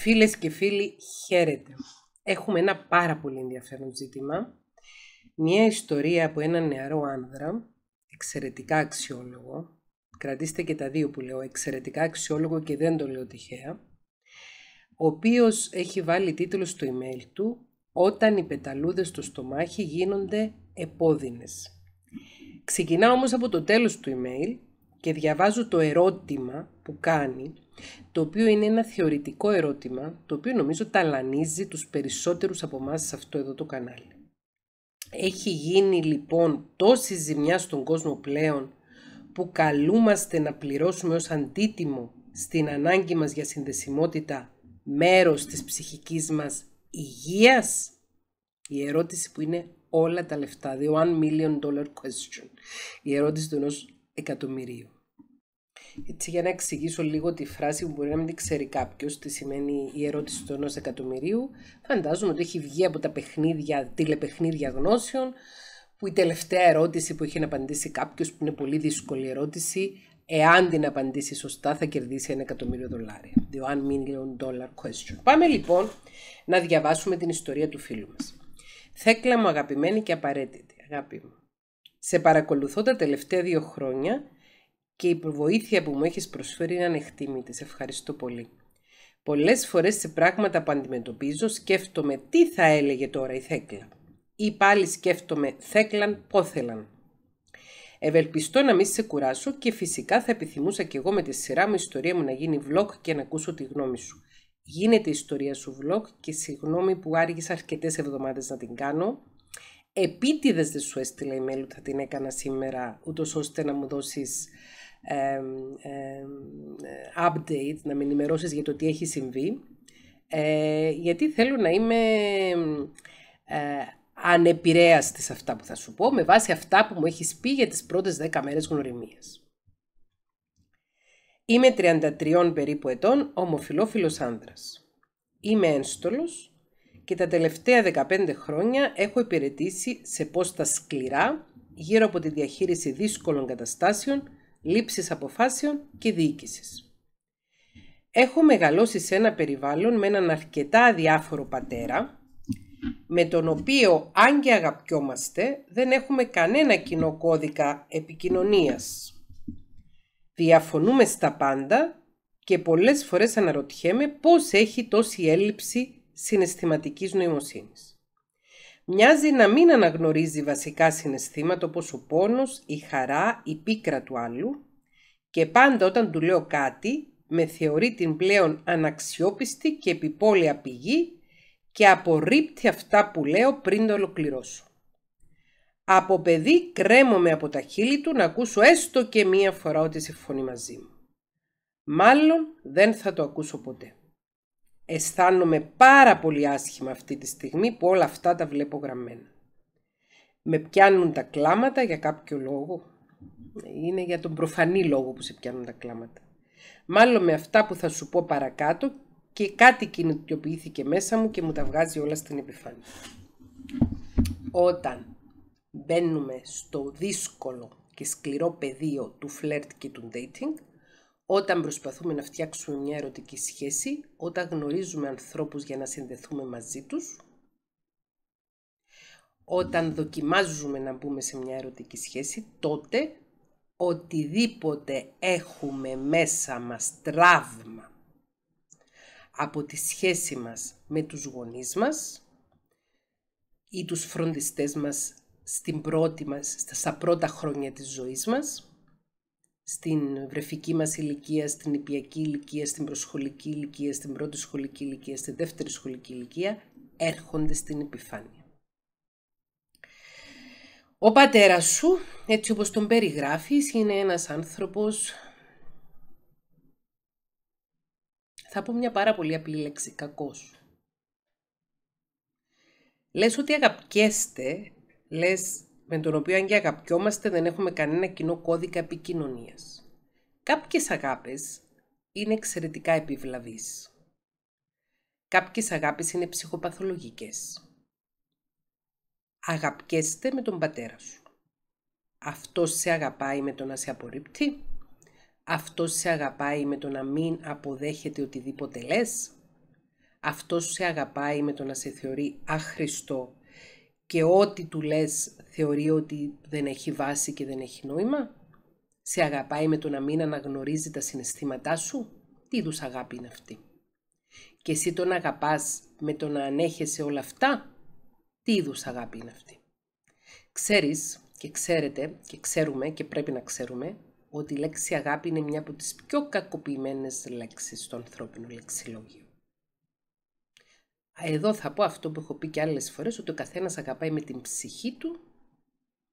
Φίλες και φίλοι, χαίρετε. Έχουμε ένα πάρα πολύ ενδιαφέρον ζήτημα. Μια ιστορία από έναν νεαρό άνδρα, εξαιρετικά αξιόλογο. Κρατήστε και τα δύο που λέω, εξαιρετικά αξιόλογο και δεν το λέω τυχαία. Ο οποίος έχει βάλει τίτλο στο email του «Όταν οι πεταλούδες στο στομάχι γίνονται επώδυνες». Ξεκινά όμως από το τέλος του email και διαβάζω το ερώτημα που κάνει, το οποίο είναι ένα θεωρητικό ερώτημα, το οποίο νομίζω ταλανίζει τους περισσότερους από εμάς σε αυτό εδώ το κανάλι. Έχει γίνει λοιπόν τόση ζημιά στον κόσμο πλέον που καλούμαστε να πληρώσουμε ως αντίτιμο στην ανάγκη μας για συνδεσιμότητα μέρος της ψυχικής μας υγείας. Η ερώτηση που είναι όλα τα λεφτά, the one million dollar question. Η ερώτηση του ενός εκατομμυρίου. Έτσι για να εξηγήσω λίγο τη φράση που μπορεί να μην την ξέρει κάποιος τι σημαίνει η ερώτηση του ενός εκατομμυρίου φαντάζομαι ότι έχει βγει από τα παιχνίδια, τηλεπαιχνίδια γνώσεων που η τελευταία ερώτηση που έχει να απαντήσει κάποιος, που είναι πολύ δύσκολη ερώτηση, εάν την απαντήσει σωστά θα κερδίσει ένα εκατομμύριο δολάρια. The one million dollar question. Πάμε λοιπόν να διαβάσουμε την ιστορία του φίλου μας. Θέκλα μου αγαπημένη και απαραίτητη. Αγάπη μου. Σε παρακολουθώ τα τελευταία δύο χρόνια και η βοήθεια που μου έχεις προσφέρει είναι ανεκτήμητη. Σε ευχαριστώ πολύ. Πολλές φορές σε πράγματα που αντιμετωπίζω σκέφτομαι τι θα έλεγε τώρα η Θέκλα. Ή πάλι σκέφτομαι Θέκλαν πόθελαν. Ευελπιστώ να μην σε κουράσω και φυσικά θα επιθυμούσα και εγώ με τη σειρά μου ιστορία μου να γίνει vlog και να ακούσω τη γνώμη σου. Γίνεται η ιστορία σου vlog και συγγνώμη που άργησα αρκετές εβδομάδες να την κάνω, επίτηδες δεν σου έστειλε email ότι θα την έκανα σήμερα, ούτως ώστε να μου δώσεις update, να με ενημερώσεις για το τι έχει συμβεί. Ε, γιατί θέλω να είμαι ε, ανεπηρέαστη σε αυτά που θα σου πω, με βάση αυτά που μου έχεις πει για τις πρώτες 10 μέρες γνωριμίας. Είμαι 33 περίπου ετών, ομοφιλόφιλος άνδρας. Είμαι ένστολος, και τα τελευταία 15 χρόνια έχω υπηρετήσει σε πόστα σκληρά γύρω από τη διαχείριση δύσκολων καταστάσεων, λήψη αποφάσεων και διοίκησης. Έχω μεγαλώσει σε ένα περιβάλλον με έναν αρκετά αδιάφορο πατέρα, με τον οποίο αν και αγαπιόμαστε δεν έχουμε κανένα κοινό κώδικα επικοινωνίας. Διαφωνούμε στα πάντα και πολλές φορές αναρωτιέμαι πώς έχει τόση έλλειψη συναισθηματικής νοημοσύνης. Μοιάζει να μην αναγνωρίζει βασικά συναισθήματα όπως ο πόνος, η χαρά, η πίκρα του άλλου και πάντα όταν του λέω κάτι με θεωρεί την πλέον αναξιόπιστη και επιπόλαια πηγή και απορρίπτει αυτά που λέω πριν το ολοκληρώσω. Από παιδί κρέμομαι από τα χείλη του να ακούσω έστω και μία φορά ότι συμφωνεί μαζί μου. Μάλλον δεν θα το ακούσω ποτέ. Αισθάνομαι πάρα πολύ άσχημα αυτή τη στιγμή που όλα αυτά τα βλέπω γραμμένα. Με πιάνουν τα κλάματα για κάποιο λόγο. Είναι για τον προφανή λόγο που σε πιάνουν τα κλάματα. Μάλλον με αυτά που θα σου πω παρακάτω και κάτι κινητοποιήθηκε μέσα μου και μου τα βγάζει όλα στην επιφάνεια. Όταν μπαίνουμε στο δύσκολο και σκληρό πεδίο του φλερτ και του dating, όταν προσπαθούμε να φτιάξουμε μια ερωτική σχέση, όταν γνωρίζουμε ανθρώπους για να συνδεθούμε μαζί τους, όταν δοκιμάζουμε να μπούμε σε μια ερωτική σχέση, τότε οτιδήποτε έχουμε μέσα μας τραύμα από τη σχέση μας με τους γονείς μας ή τους φροντιστές μας στην πρώτη μας, στα πρώτα χρόνια της ζωής μας, στην βρεφική μας ηλικία, στην υπιακή ηλικία, στην προσχολική ηλικία, στην πρώτη σχολική ηλικία, στην δεύτερη σχολική ηλικία, έρχονται στην επιφάνεια. Ο πατέρας σου, έτσι όπως τον περιγράφεις, είναι ένας άνθρωπος, θα πω μια πάρα πολύ απλή λέξη, κακός. Λες ότι αγαπιέστε, λες με τον οποίο αν και αγαπιόμαστε δεν έχουμε κανένα κοινό κώδικα επικοινωνίας. Κάποιες αγάπες είναι εξαιρετικά επιβλαβείς. Κάποιες αγάπες είναι ψυχοπαθολογικές. Αγαπιέστε με τον πατέρα σου. Αυτός σε αγαπάει με το να σε απορρίπτει. Αυτός σε αγαπάει με το να μην αποδέχεται οτιδήποτε λες. Αυτός σε αγαπάει με το να σε θεωρεί άχρηστο και ό,τι του λες θεωρεί ότι δεν έχει βάση και δεν έχει νόημα. Σε αγαπάει με το να μην αναγνωρίζει τα συναισθήματά σου. Τι είδους αγάπη είναι αυτή. Και εσύ τον αγαπάς με το να ανέχεσαι όλα αυτά. Τι είδους αγάπη είναι αυτή. Ξέρεις και ξέρετε και ξέρουμε και πρέπει να ξέρουμε ότι η λέξη αγάπη είναι μια από τις πιο κακοποιημένες λέξεις στο ανθρώπινο λεξιλόγιο. Εδώ θα πω αυτό που έχω πει και άλλες φορές, ότι ο καθένας αγαπάει με την ψυχή του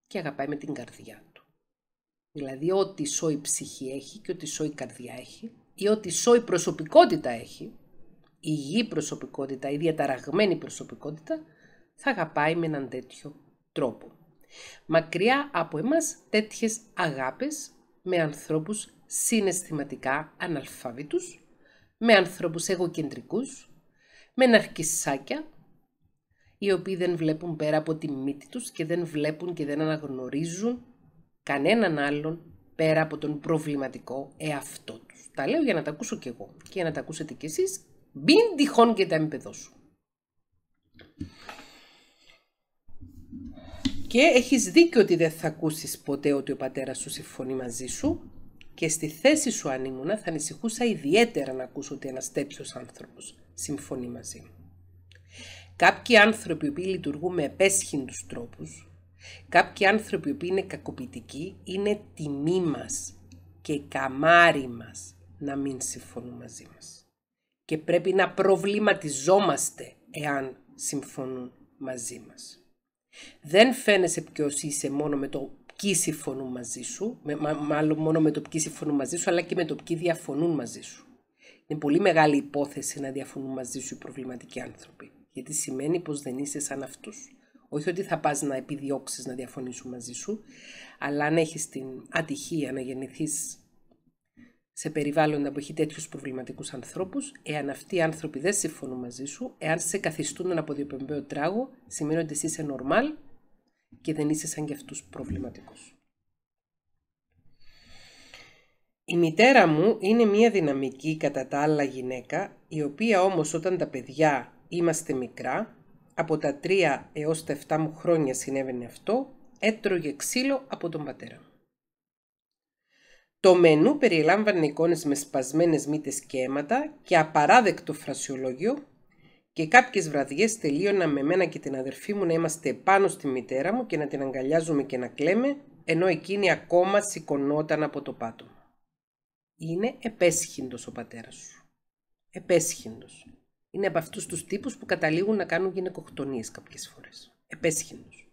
και αγαπάει με την καρδιά του. Δηλαδή ό,τι σώη ψυχή έχει και ό,τι σώη καρδιά έχει ή ό,τι σώη προσωπικότητα έχει, η υγιή προσωπικότητα ή διαταραγμένη προσωπικότητα, θα αγαπάει με έναν τέτοιο τρόπο. Μακριά από εμάς τέτοιες αγάπες με ανθρώπους συναισθηματικά αναλφάβητους, με ανθρώπους εγωκεντρικούς, με ναρκισσάκια, οι οποίοι δεν βλέπουν πέρα από τη μύτη τους και δεν βλέπουν και δεν αναγνωρίζουν κανέναν άλλον πέρα από τον προβληματικό εαυτό τους. Τα λέω για να τα ακούσω κι εγώ και για να τα ακούσετε κι εσείς, μην τυχόν και τα σου. Και έχεις δίκιο ότι δεν θα ακούσεις ποτέ ότι ο πατέρας σου συμφωνεί μαζί σου και στη θέση σου αν ήμουνα θα ανησυχούσα ιδιαίτερα να ακούσω ότι ένας τέτοιος άνθρωπος συμφωνεί μαζί μου. Κάποιοι άνθρωποι που λειτουργούν με επέσχυντους τρόπους, κάποιοι άνθρωποι που είναι κακοποιητικοί, είναι τιμή μας και καμάρι μας να μην συμφωνούν μαζί μας. Και πρέπει να προβληματιζόμαστε εάν συμφωνούν μαζί μας. Δεν φαίνεσαι ποιο είσαι μόνο με το ποιοι συμφωνούν μαζί σου, με, μάλλον μόνο με το ποιοι συμφωνούν μαζί σου, αλλά και με το ποιοι διαφωνούν μαζί σου είναι πολύ μεγάλη υπόθεση να διαφωνούν μαζί σου οι προβληματικοί άνθρωποι. Γιατί σημαίνει πως δεν είσαι σαν αυτούς. Όχι ότι θα πας να επιδιώξεις να διαφωνήσουν μαζί σου, αλλά αν έχεις την ατυχία να γεννηθείς σε περιβάλλοντα που έχει τέτοιους προβληματικούς ανθρώπους, εάν αυτοί οι άνθρωποι δεν συμφωνούν μαζί σου, εάν σε καθιστούν ένα αποδιοπεμπέο τράγο, σημαίνει ότι εσύ είσαι normal και δεν είσαι σαν και αυτούς προβληματικού. Η μητέρα μου είναι μια δυναμική κατά τα άλλα γυναίκα, η οποία όμως όταν τα παιδιά είμαστε μικρά, από τα 3 έως τα 7 μου χρόνια συνέβαινε αυτό, έτρωγε ξύλο από τον πατέρα μου. Το μενού περιλάμβανε εικόνες με σπασμένες μύτες και αίματα και απαράδεκτο φρασιολόγιο και κάποιες βραδιές τελείωνα με μένα και την αδερφή μου να είμαστε πάνω στη μητέρα μου και να την αγκαλιάζουμε και να κλαίμε, ενώ εκείνη ακόμα σηκωνόταν από το πάτωμα είναι επέσχυντος ο πατέρας σου. Επέσχυντος. Είναι από αυτούς τους τύπους που καταλήγουν να κάνουν γυναικοκτονίες κάποιες φορές. Επέσχυντος.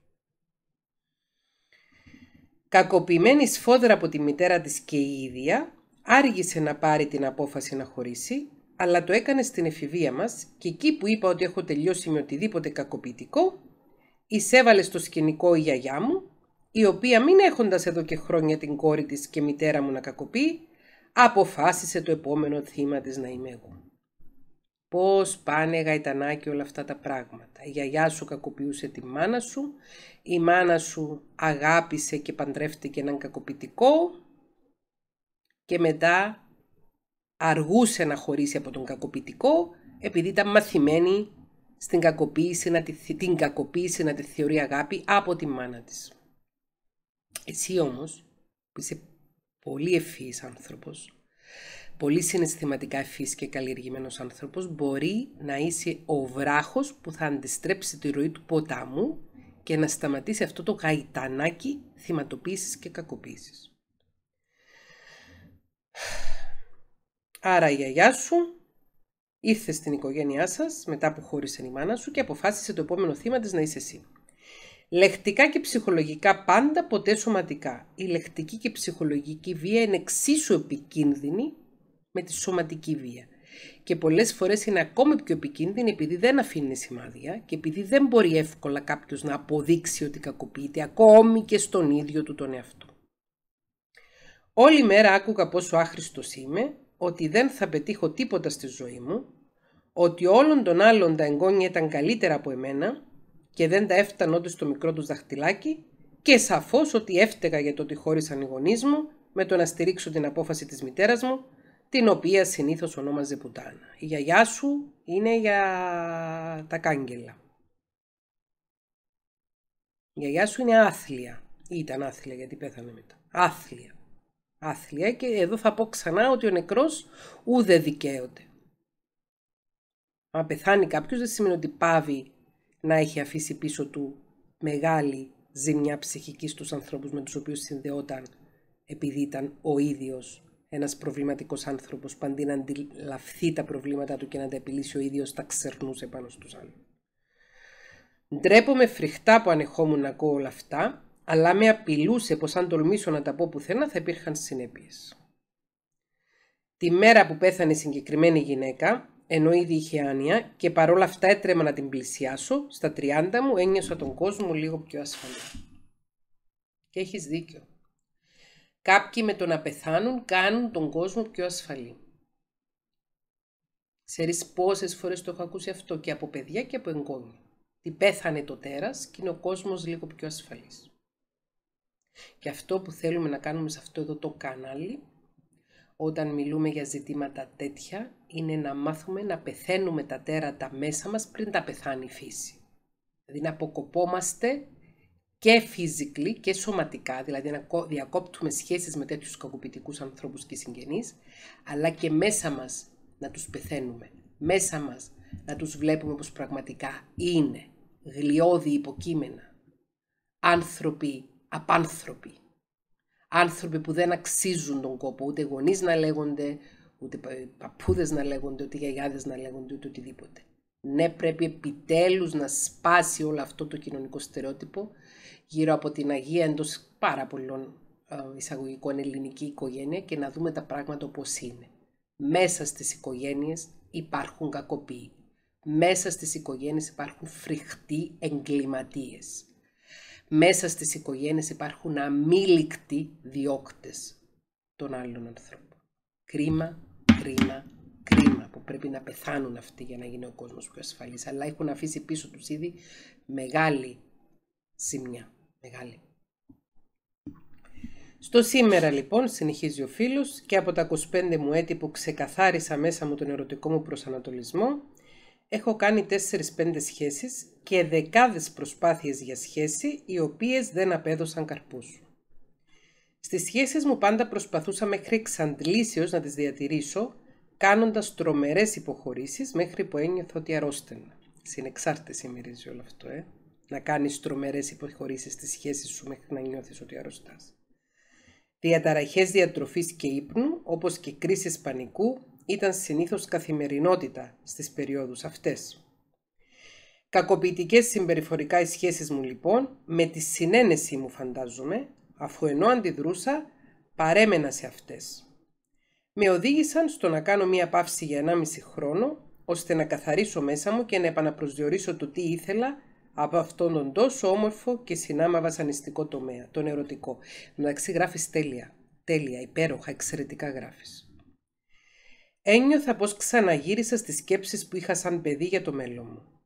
Κακοποιημένη σφόδρα από τη μητέρα της και η ίδια, άργησε να πάρει την απόφαση να χωρίσει, αλλά το έκανε στην εφηβεία μας και εκεί που είπα ότι έχω τελειώσει με οτιδήποτε κακοποιητικό, εισέβαλε στο σκηνικό η γιαγιά μου, η οποία μην έχοντας εδώ και χρόνια την κόρη της και μητέρα μου να κακοποιεί, αποφάσισε το επόμενο θύμα της να είμαι εγώ. Πώς πάνε γαϊτανάκι όλα αυτά τα πράγματα. Η γιαγιά σου κακοποιούσε τη μάνα σου, η μάνα σου αγάπησε και παντρεύτηκε έναν κακοποιητικό και μετά αργούσε να χωρίσει από τον κακοποιητικό επειδή ήταν μαθημένη στην κακοποίηση, να τη, την κακοποίηση να τη θεωρεί αγάπη από τη μάνα της. Εσύ όμως είσαι πολύ ευφύης άνθρωπος, πολύ συναισθηματικά ευφύης και καλλιεργημένος άνθρωπος, μπορεί να είσαι ο βράχος που θα αντιστρέψει τη ροή του ποτάμου και να σταματήσει αυτό το γαϊτανάκι θυματοποίησης και κακοποίησης. Άρα η γιαγιά σου ήρθε στην οικογένειά σας μετά που χώρισε η μάνα σου και αποφάσισε το επόμενο θύμα της να είσαι εσύ. Λεκτικά και ψυχολογικά πάντα, ποτέ σωματικά. Η λεκτική και ψυχολογική βία είναι εξίσου επικίνδυνη με τη σωματική βία. Και πολλές φορές είναι ακόμη πιο επικίνδυνη επειδή δεν αφήνει σημάδια και επειδή δεν μπορεί εύκολα κάποιος να αποδείξει ότι κακοποιείται ακόμη και στον ίδιο του τον εαυτό. Όλη μέρα άκουγα πόσο άχρηστος είμαι, ότι δεν θα πετύχω τίποτα στη ζωή μου, ότι όλων των άλλων τα εγγόνια ήταν καλύτερα από εμένα και δεν τα έφτανε ότι το μικρό τους δαχτυλάκι και σαφώς ότι έφταιγα για το ότι χώρισαν οι γονείς μου με το να στηρίξω την απόφαση της μητέρας μου, την οποία συνήθως ονόμαζε Πουτάνα. Η γιαγιά σου είναι για τα κάγκελα. Η γιαγιά σου είναι άθλια. Ήταν άθλια γιατί πέθανε μετά. Άθλια. Άθλια και εδώ θα πω ξανά ότι ο νεκρός ούτε δικαίωται. Αν πεθάνει κάποιος δεν σημαίνει ότι πάβει να έχει αφήσει πίσω του μεγάλη ζημιά ψυχική στους ανθρώπους με τους οποίους συνδεόταν επειδή ήταν ο ίδιος ένας προβληματικός άνθρωπος που να αντιλαφθεί τα προβλήματα του και να τα επιλύσει ο ίδιος τα ξερνούσε πάνω στους άλλους. Ντρέπομαι φρικτά που ανεχόμουν να ακούω όλα αυτά, αλλά με απειλούσε πως αν τολμήσω να τα πω πουθενά θα υπήρχαν συνέπειες. Τη μέρα που πέθανε η συγκεκριμένη γυναίκα, ενώ ήδη είχε άνοια και παρόλα αυτά έτρεμα να την πλησιάσω, στα 30 μου ένιωσα τον κόσμο λίγο πιο ασφαλή. Και έχεις δίκιο. Κάποιοι με το να πεθάνουν κάνουν τον κόσμο πιο ασφαλή. Ξέρεις πόσες φορές το έχω ακούσει αυτό και από παιδιά και από εγγόνια. Τι πέθανε το τέρας και είναι ο κόσμος λίγο πιο ασφαλής. Και αυτό που θέλουμε να κάνουμε σε αυτό εδώ το κανάλι, όταν μιλούμε για ζητήματα τέτοια, είναι να μάθουμε να πεθαίνουμε τα τέρατα μέσα μας πριν τα πεθάνει η φύση. Δηλαδή να αποκοπόμαστε και φυσικά και σωματικά, δηλαδή να διακόπτουμε σχέσεις με τέτοιους κακοποιητικούς ανθρώπους και συγγενείς, αλλά και μέσα μας να τους πεθαίνουμε, μέσα μας να τους βλέπουμε όπως πραγματικά είναι, γλιώδη υποκείμενα, άνθρωποι απάνθρωποι, άνθρωποι που δεν αξίζουν τον κόπο, ούτε γονείς να λέγονται, ούτε παππούδες να λέγονται, ούτε γιαγιάδες να λέγονται, ούτε οτιδήποτε. Ναι, πρέπει επιτέλους να σπάσει όλο αυτό το κοινωνικό στερεότυπο γύρω από την Αγία εντός πάρα πολλών ε, εισαγωγικών ελληνική οικογένεια και να δούμε τα πράγματα όπως είναι. Μέσα στις οικογένειες υπάρχουν κακοποιοί. Μέσα στις οικογένειες υπάρχουν φρικτοί εγκληματίες. Μέσα στις οικογένειες υπάρχουν αμήλικτοι διώκτες των άλλων ανθρώπων. Κρίμα κρίμα, κρίμα που πρέπει να πεθάνουν αυτοί για να γίνει ο κόσμος πιο ασφαλής, αλλά έχουν αφήσει πίσω τους ήδη μεγάλη σημειά, μεγάλη. Στο σήμερα λοιπόν, συνεχίζει ο φίλος, και από τα 25 μου έτη που ξεκαθάρισα μέσα μου τον ερωτικό μου προσανατολισμό, έχω κάνει 4-5 σχέσεις και δεκάδες προσπάθειες για σχέση, οι οποίες δεν απέδωσαν καρπούς. Στις σχέσεις μου πάντα προσπαθούσα μέχρι εξαντλήσεω να τις διατηρήσω, κάνοντας τρομερές υποχωρήσεις μέχρι που ένιωθω ότι αρρώστενα. Συνεξάρτηση μυρίζει όλο αυτό, ε. Να κάνεις τρομερές υποχωρήσεις στις σχέσεις σου μέχρι να νιώθεις ότι αρρωστάς. Διαταραχές διατροφής και ύπνου, όπως και κρίσεις πανικού, ήταν συνήθως καθημερινότητα στις περιόδους αυτές. Κακοποιητικές συμπεριφορικά οι σχέσεις μου λοιπόν, με τη συνένεση μου φαντάζομαι, αφού ενώ αντιδρούσα παρέμενα σε αυτές. Με οδήγησαν στο να κάνω μία παύση για 1,5 χρόνο, ώστε να καθαρίσω μέσα μου και να επαναπροσδιορίσω το τι ήθελα από αυτόν τον τόσο όμορφο και συνάμα βασανιστικό τομέα, τον ερωτικό. Μεταξύ γράφεις τέλεια, τέλεια, υπέροχα, εξαιρετικά γράφεις. Ένιωθα πως ξαναγύρισα στις σκέψεις που είχα σαν παιδί για το μέλλον μου.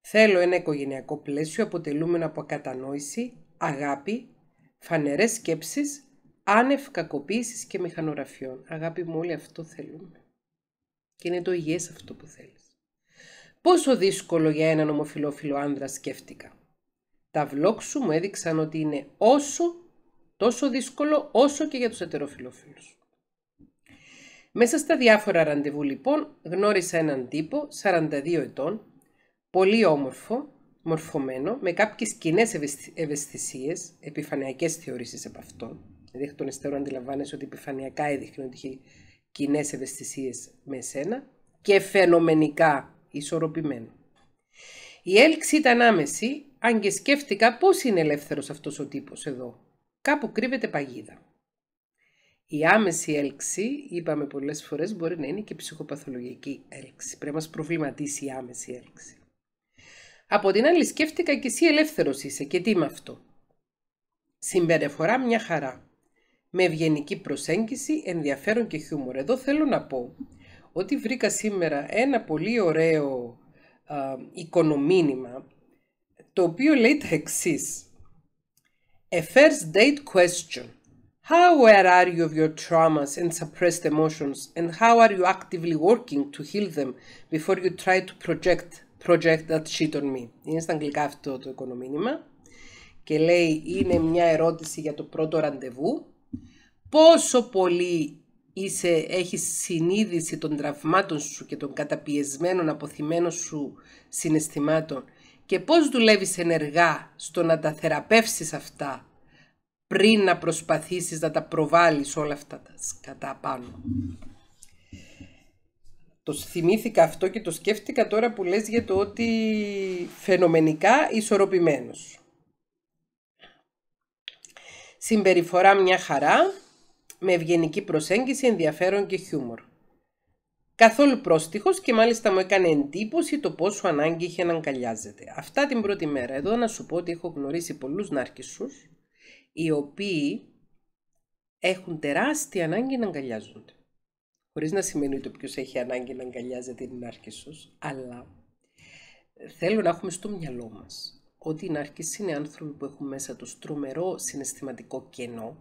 Θέλω ένα οικογενειακό πλαίσιο αποτελούμενο από κατανόηση, αγάπη, φανερές σκέψεις, άνευ κακοποίησης και μηχανογραφιών. Αγάπη μου, όλοι αυτό θέλουμε. Και είναι το υγιές αυτό που θέλεις. Πόσο δύσκολο για έναν ομοφιλόφιλο άνδρα σκέφτηκα. Τα βλόξου σου μου έδειξαν ότι είναι όσο, τόσο δύσκολο όσο και για τους ετεροφιλόφιλους. Μέσα στα διάφορα ραντεβού λοιπόν γνώρισα έναν τύπο 42 ετών, πολύ όμορφο, μορφωμένο με κάποιες κοινές ευαισθησίες, επιφανειακές θεωρήσεις από αυτό. Δηλαδή, εκ των υστέρων αντιλαμβάνεσαι ότι επιφανειακά έδειχνε ότι είχε κοινές ευαισθησίες με εσένα και φαινομενικά ισορροπημένο. Η έλξη ήταν άμεση, αν και σκέφτηκα πώς είναι ελεύθερος αυτός ο τύπος εδώ. Κάπου κρύβεται παγίδα. Η άμεση έλξη, είπαμε πολλές φορές, μπορεί να είναι και ψυχοπαθολογική έλξη. Πρέπει να μας προβληματίσει η άμεση έλξη. Από την άλλη σκέφτηκα και εσύ ελεύθερος είσαι και τι με αυτό. Συμπεριφορά μια χαρά. Με ευγενική προσέγγιση, ενδιαφέρον και χιούμορ. Εδώ θέλω να πω ότι βρήκα σήμερα ένα πολύ ωραίο α, το οποίο λέει τα εξής. A first date question. How aware are you of your traumas and suppressed emotions and how are you actively working to heal them before you try to project Project That Shit On Me. Είναι στα αγγλικά αυτό το οικονομήνυμα και λέει είναι μια ερώτηση για το πρώτο ραντεβού. Πόσο πολύ είσαι, έχεις συνείδηση των τραυμάτων σου και των καταπιεσμένων αποθυμένων σου συναισθημάτων και πώς δουλεύεις ενεργά στο να τα θεραπεύσεις αυτά πριν να προσπαθήσεις να τα προβάλλεις όλα αυτά τα κατά πάνω το θυμήθηκα αυτό και το σκέφτηκα τώρα που λες για το ότι φαινομενικά ισορροπημένος. Συμπεριφορά μια χαρά, με ευγενική προσέγγιση, ενδιαφέρον και χιούμορ. Καθόλου πρόστιχος και μάλιστα μου έκανε εντύπωση το πόσο ανάγκη είχε να αγκαλιάζεται. Αυτά την πρώτη μέρα. Εδώ να σου πω ότι έχω γνωρίσει πολλούς νάρκισσους, οι οποίοι έχουν τεράστια ανάγκη να αγκαλιάζονται χωρίς να σημαίνει ότι ο έχει ανάγκη να αγκαλιάζεται την νάρκισσος, αλλά θέλω να έχουμε στο μυαλό μας ότι οι νάρκισσοι είναι άνθρωποι που έχουν μέσα τους τρομερό συναισθηματικό κενό,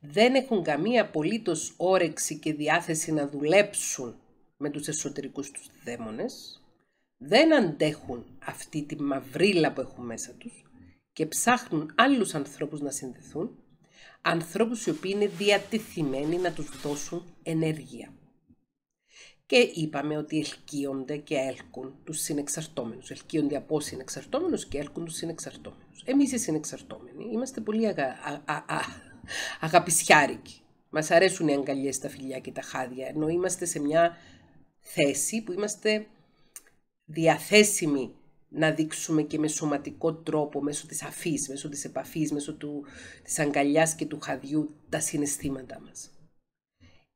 δεν έχουν καμία απολύτως όρεξη και διάθεση να δουλέψουν με τους εσωτερικούς τους δαίμονες, δεν αντέχουν αυτή τη μαυρίλα που έχουν μέσα τους και ψάχνουν άλλους ανθρώπους να συνδεθούν ανθρώπους οι οποίοι είναι διατεθειμένοι να τους δώσουν ενέργεια. Και είπαμε ότι ελκύονται και έλκουν τους συνεξαρτώμενους. Ελκύονται από συνεξαρτώμενους και έλκουν τους συνεξαρτώμενους. Εμείς οι συνεξαρτώμενοι είμαστε πολύ αγα... α, α, α, αγαπησιάρικοι. Μας αρέσουν οι αγκαλιές, τα φιλιά και τα χάδια, ενώ είμαστε σε μια θέση που είμαστε διαθέσιμοι να δείξουμε και με σωματικό τρόπο, μέσω της αφής, μέσω της επαφής, μέσω του, της αγκαλιάς και του χαδιού τα συναισθήματά μας.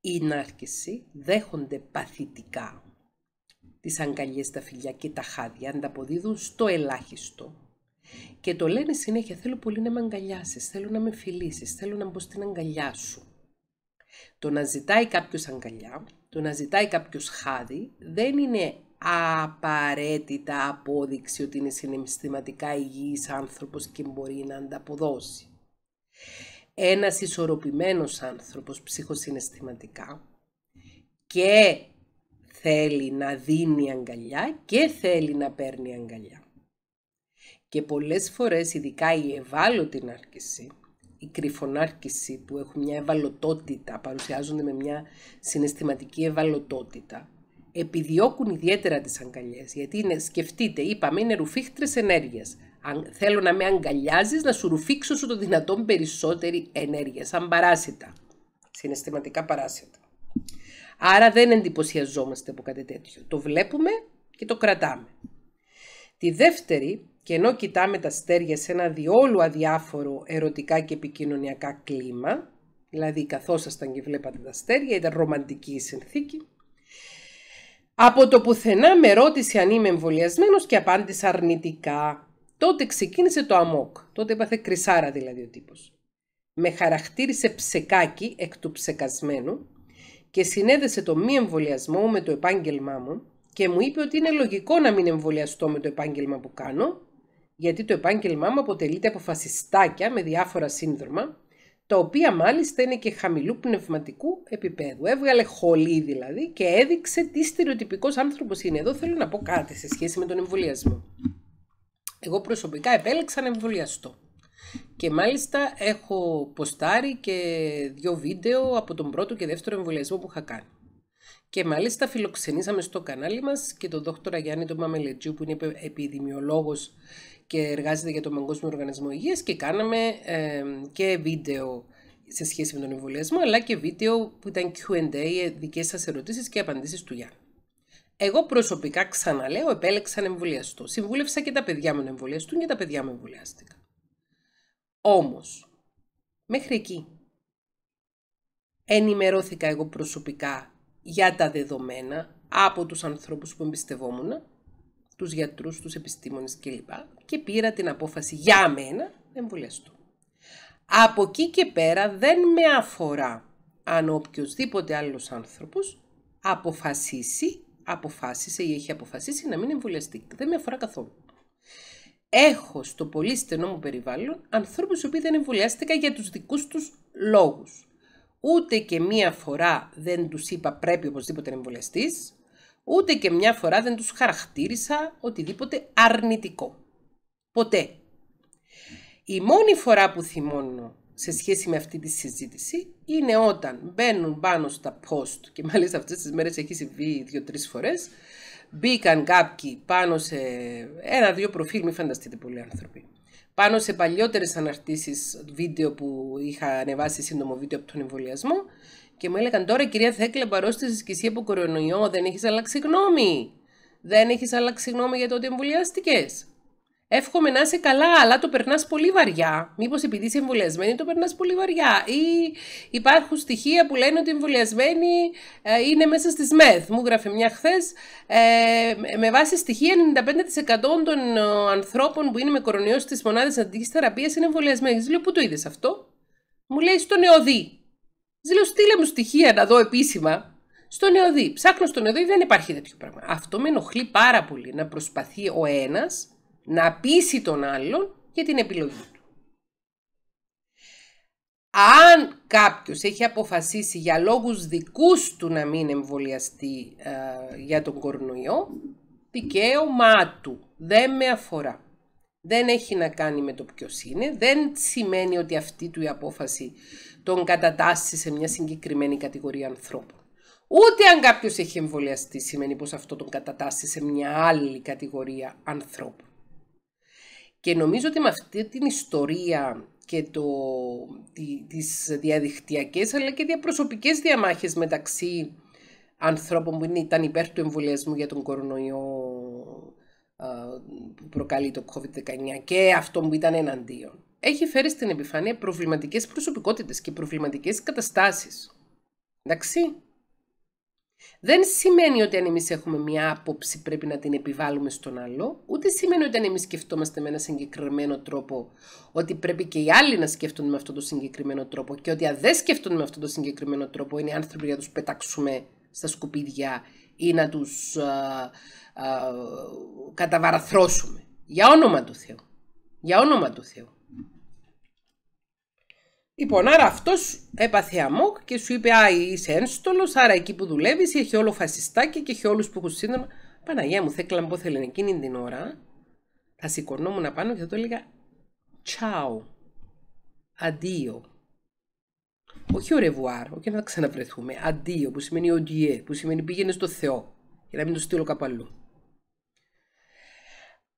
Οι νάρκησοι δέχονται παθητικά τις αγκαλιές, τα φιλιά και τα χάδια, ανταποδίδουν στο ελάχιστο. Και το λένε συνέχεια, θέλω πολύ να με αγκαλιάσεις, θέλω να με φιλήσεις, θέλω να μπω στην αγκαλιά σου. Το να ζητάει κάποιος αγκαλιά, το να ζητάει κάποιος χάδι, δεν είναι απαραίτητα απόδειξη ότι είναι συναισθηματικά υγιής άνθρωπος και μπορεί να ανταποδώσει. Ένας ισορροπημένος άνθρωπος ψυχοσυναισθηματικά και θέλει να δίνει αγκαλιά και θέλει να παίρνει αγκαλιά. Και πολλές φορές, ειδικά η ευάλωτη άρκηση, η κρυφονάρκηση που έχουν μια ευαλωτότητα, παρουσιάζονται με μια συναισθηματική ευαλωτότητα, επιδιώκουν ιδιαίτερα τις αγκαλιές, γιατί είναι, σκεφτείτε, είπαμε, είναι ρουφίχτρες ενέργειας. Αν θέλω να με αγκαλιάζεις, να σου ρουφήξω σου το δυνατόν περισσότερη ενέργεια, σαν παράσιτα, συναισθηματικά παράσιτα. Άρα δεν εντυπωσιαζόμαστε από κάτι τέτοιο. Το βλέπουμε και το κρατάμε. Τη δεύτερη, και ενώ κοιτάμε τα στέρια σε ένα διόλου αδιάφορο ερωτικά και επικοινωνιακά κλίμα, δηλαδή καθόσασταν και βλέπατε τα στέρια, ήταν ρομαντική η συνθήκη, από το πουθενά με ρώτησε αν είμαι εμβολιασμένος και απάντησα αρνητικά. Τότε ξεκίνησε το αμόκ. Τότε έπαθε κρυσάρα δηλαδή ο τύπος. Με χαρακτήρισε ψεκάκι εκ του ψεκασμένου και συνέδεσε το μη εμβολιασμό με το επάγγελμά μου και μου είπε ότι είναι λογικό να μην εμβολιαστώ με το επάγγελμα που κάνω, γιατί το επάγγελμά μου αποτελείται από φασιστάκια με διάφορα σύνδρομα τα οποία μάλιστα είναι και χαμηλού πνευματικού επίπεδου. Έβγαλε χολή δηλαδή και έδειξε τι στερεοτυπικός άνθρωπος είναι. Εδώ θέλω να πω κάτι σε σχέση με τον εμβολιασμό. Εγώ προσωπικά επέλεξα να εμβολιαστώ. Και μάλιστα έχω ποστάρει και δύο βίντεο από τον πρώτο και δεύτερο εμβολιασμό που είχα κάνει. Και μάλιστα φιλοξενήσαμε στο κανάλι μας και τον δόκτωρα Γιάννη τον Μαμελετζού που είναι επιδημιολόγος και εργάζεται για τον Παγκόσμιο Οργανισμό Υγείας και κάναμε ε, και βίντεο σε σχέση με τον εμβολιασμό αλλά και βίντεο που ήταν Q&A, ε, δικές σας ερωτήσεις και απαντήσεις του Γιάννη. Εγώ προσωπικά, ξαναλέω, επέλεξα να εμβολιαστώ. Συμβούλευσα και τα παιδιά μου να εμβολιαστούν και τα παιδιά μου εμβολιάστηκαν. Όμως, μέχρι εκεί ενημερώθηκα εγώ προσωπικά για τα δεδομένα από τους ανθρώπους που εμπιστευόμουν, τους γιατρούς, τους επιστήμονες κλπ. Και πήρα την απόφαση για μένα να εμβολιαστώ. Από εκεί και πέρα δεν με αφορά αν οποιοδήποτε άλλος άνθρωπος αποφασίσει, αποφάσισε ή έχει αποφασίσει να μην εμβολιαστεί. Δεν με αφορά καθόλου. Έχω στο πολύ στενό μου περιβάλλον ανθρώπους οι οποίοι δεν εμβολιάστηκαν για τους δικούς τους λόγους. Ούτε και μία φορά δεν τους είπα πρέπει οπωσδήποτε να εμβολιαστεί, ούτε και μία φορά δεν τους χαρακτήρισα οτιδήποτε αρνητικό. Ποτέ. Η μόνη φορά που θυμώνω σε σχέση με αυτή τη συζήτηση είναι όταν μπαίνουν πάνω στα post και μάλιστα αυτές τις μέρες έχει συμβεί δύο-τρεις φορές μπήκαν κάποιοι πάνω σε ένα-δύο προφίλ, μη φανταστείτε πολλοί άνθρωποι πάνω σε παλιότερες αναρτήσεις βίντεο που είχα ανεβάσει σύντομο βίντεο από τον εμβολιασμό και μου έλεγαν τώρα κυρία Θέκλα παρόστησες τη εσύ από κορονοϊό δεν έχεις αλλάξει γνώμη. Δεν έχεις αλλάξει γνώμη για το ότι εμβολιάστηκες. Εύχομαι να είσαι καλά, αλλά το περνάς πολύ βαριά. Μήπως επειδή είσαι εμβολιασμένη, το περνάς πολύ βαριά. Ή υπάρχουν στοιχεία που λένε ότι οι εμβολιασμένοι ε, είναι μέσα στις ΜΕΘ. Μου γράφει μια χθες. Ε, με βάση στοιχεία, 95% των ε, ανθρώπων που είναι με κορονοϊός στις μονάδες αντική θεραπεία είναι εμβολιασμένοι. Λέω, πού το είδες αυτό. Μου λέει στο νεοδί. λέω, στείλε μου στοιχεία να δω επίσημα. Στο νεοδί. Ψάχνω στο νεοδί, δεν υπάρχει τέτοιο πράγμα. Αυτό με ενοχλεί πάρα πολύ να προσπαθεί ο ένας να πείσει τον άλλον για την επιλογή του. Αν κάποιος έχει αποφασίσει για λόγους δικούς του να μην εμβολιαστεί ε, για τον κορονοϊό, δικαίωμά του, δεν με αφορά. Δεν έχει να κάνει με το ποιος είναι, δεν σημαίνει ότι αυτή του η απόφαση τον κατατάσσει σε μια συγκεκριμένη κατηγορία ανθρώπων. Ούτε αν κάποιος έχει εμβολιαστεί σημαίνει πως αυτό τον κατατάσσει σε μια άλλη κατηγορία ανθρώπων. Και νομίζω ότι με αυτή την ιστορία και το, τι, τις διαδικτυακές αλλά και διαπροσωπικές διαμάχες μεταξύ ανθρώπων που ήταν υπέρ του εμβολιασμού για τον κορονοϊό που προκαλεί το COVID-19 και αυτό που ήταν εναντίον. Έχει φέρει στην επιφάνεια προβληματικές προσωπικότητες και προβληματικές καταστάσεις. Εντάξει. Δεν σημαίνει ότι αν εμείς έχουμε μια άποψη πρέπει να την επιβάλλουμε στον άλλο, ούτε σημαίνει ότι αν εμείς σκεφτόμαστε με ένα συγκεκριμένο τρόπο, ότι πρέπει και οι άλλοι να σκέφτονται με αυτόν τον συγκεκριμένο τρόπο και ότι αν δεν σκέφτονται με αυτόν τον συγκεκριμένο τρόπο είναι άνθρωποι για να τους πετάξουμε στα σκουπίδια ή να τους καταβαραθρώσουμε. Για όνομα του Θεού. Για όνομα του Θεού. Λοιπόν, άρα αυτός έπαθε αμόκ και σου είπε: Α, είσαι ένστολος, άρα εκεί που δουλεύεις έχει όλο φασιστάκι και έχει όλους που έχουν σύντομα. Παναγία μου, θα πω, θέλει εκείνη την ώρα. Θα σηκωνόμουν πάνω και θα το έλεγα: Τσάου. Αντίο. Όχι ο ρεβουάρ, όχι να ξαναβρεθούμε. Αντίο, που σημαίνει οντιέ, που σημαίνει πήγαινε στο Θεό, για να μην το στείλω κάπου αλλού.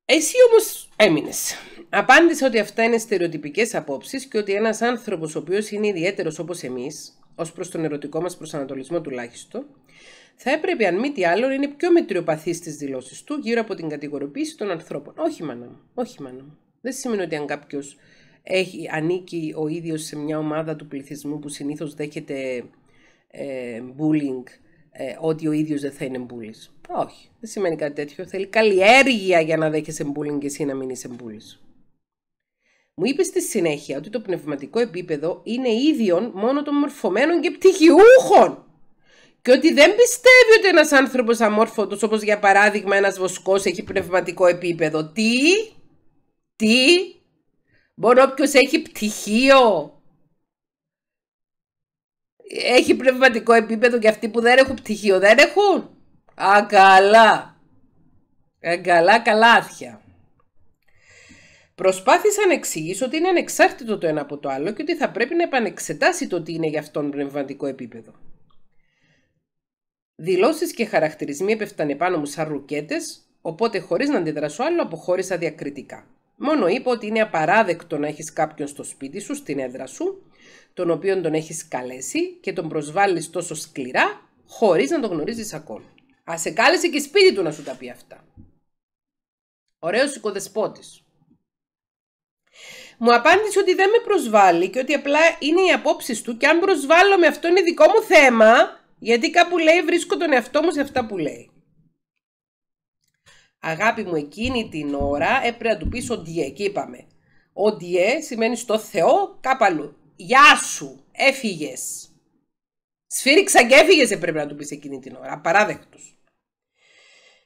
Εσύ όμως έμεινες. Απάντησε ότι αυτά είναι στερεοτυπικές απόψεις και ότι ένας άνθρωπος ο οποίος είναι ιδιαίτερος όπως εμείς, ως προς τον ερωτικό μας προσανατολισμό τουλάχιστον, θα έπρεπε αν μη τι άλλο να είναι πιο μετριοπαθής στις δηλώσεις του γύρω από την κατηγοροποίηση των ανθρώπων. Όχι μάνα μου, όχι μάνα μου. Δεν σημαίνει ότι αν κάποιος ανήκει ο ίδιος σε μια ομάδα του πληθυσμού που συνήθως δέχεται ε, bullying ε, ότι ο ίδιος δεν θα είναι μπουλή. Όχι, δεν σημαίνει κάτι τέτοιο. Θέλει καλλιέργεια για να δέχεσαι μπούλινγκ και εσύ να μην είσαι μπουλή. Μου είπες στη συνέχεια ότι το πνευματικό επίπεδο είναι ίδιον μόνο των μορφωμένων και πτυχιούχων. Και ότι δεν πιστεύει ότι ένας άνθρωπος αμόρφωτος, όπως για παράδειγμα ένας βοσκός, έχει πνευματικό επίπεδο. Τι, τι, μόνο όποιος έχει πτυχίο έχει πνευματικό επίπεδο και αυτοί που δεν έχουν πτυχίο δεν έχουν. Α, καλά. Ε, καλά, καλάθια. Προσπάθησα να εξηγήσω ότι είναι ανεξάρτητο το ένα από το άλλο και ότι θα πρέπει να επανεξετάσει το τι είναι για αυτόν πνευματικό επίπεδο. Δηλώσεις και χαρακτηρισμοί έπεφταν επάνω μου σαν ρουκέτες, οπότε χωρίς να αντιδράσω άλλο, αποχώρησα διακριτικά. Μόνο είπα ότι είναι απαράδεκτο να έχεις κάποιον στο σπίτι σου, στην έδρα σου, τον οποίο τον έχεις καλέσει και τον προσβάλλεις τόσο σκληρά, χωρίς να τον γνωρίζεις ακόμη. Α σε κάλεσε και σπίτι του να σου τα πει αυτά. Ωραίος οικοδεσπότης. Μου απάντησε ότι δεν με προσβάλλει και ότι απλά είναι οι απόψεις του και αν προσβάλλω με αυτό είναι δικό μου θέμα, γιατί κάπου λέει βρίσκω τον εαυτό μου σε αυτά που λέει. Αγάπη μου, εκείνη την ώρα έπρεπε να του πεις «οντιέ» και είπαμε «οντιέ» σημαίνει στο Θεό κάπου Γεια σου, έφυγες. Σφύριξα και έφυγες, έπρεπε να του πεις εκείνη την ώρα. Απαράδεκτος.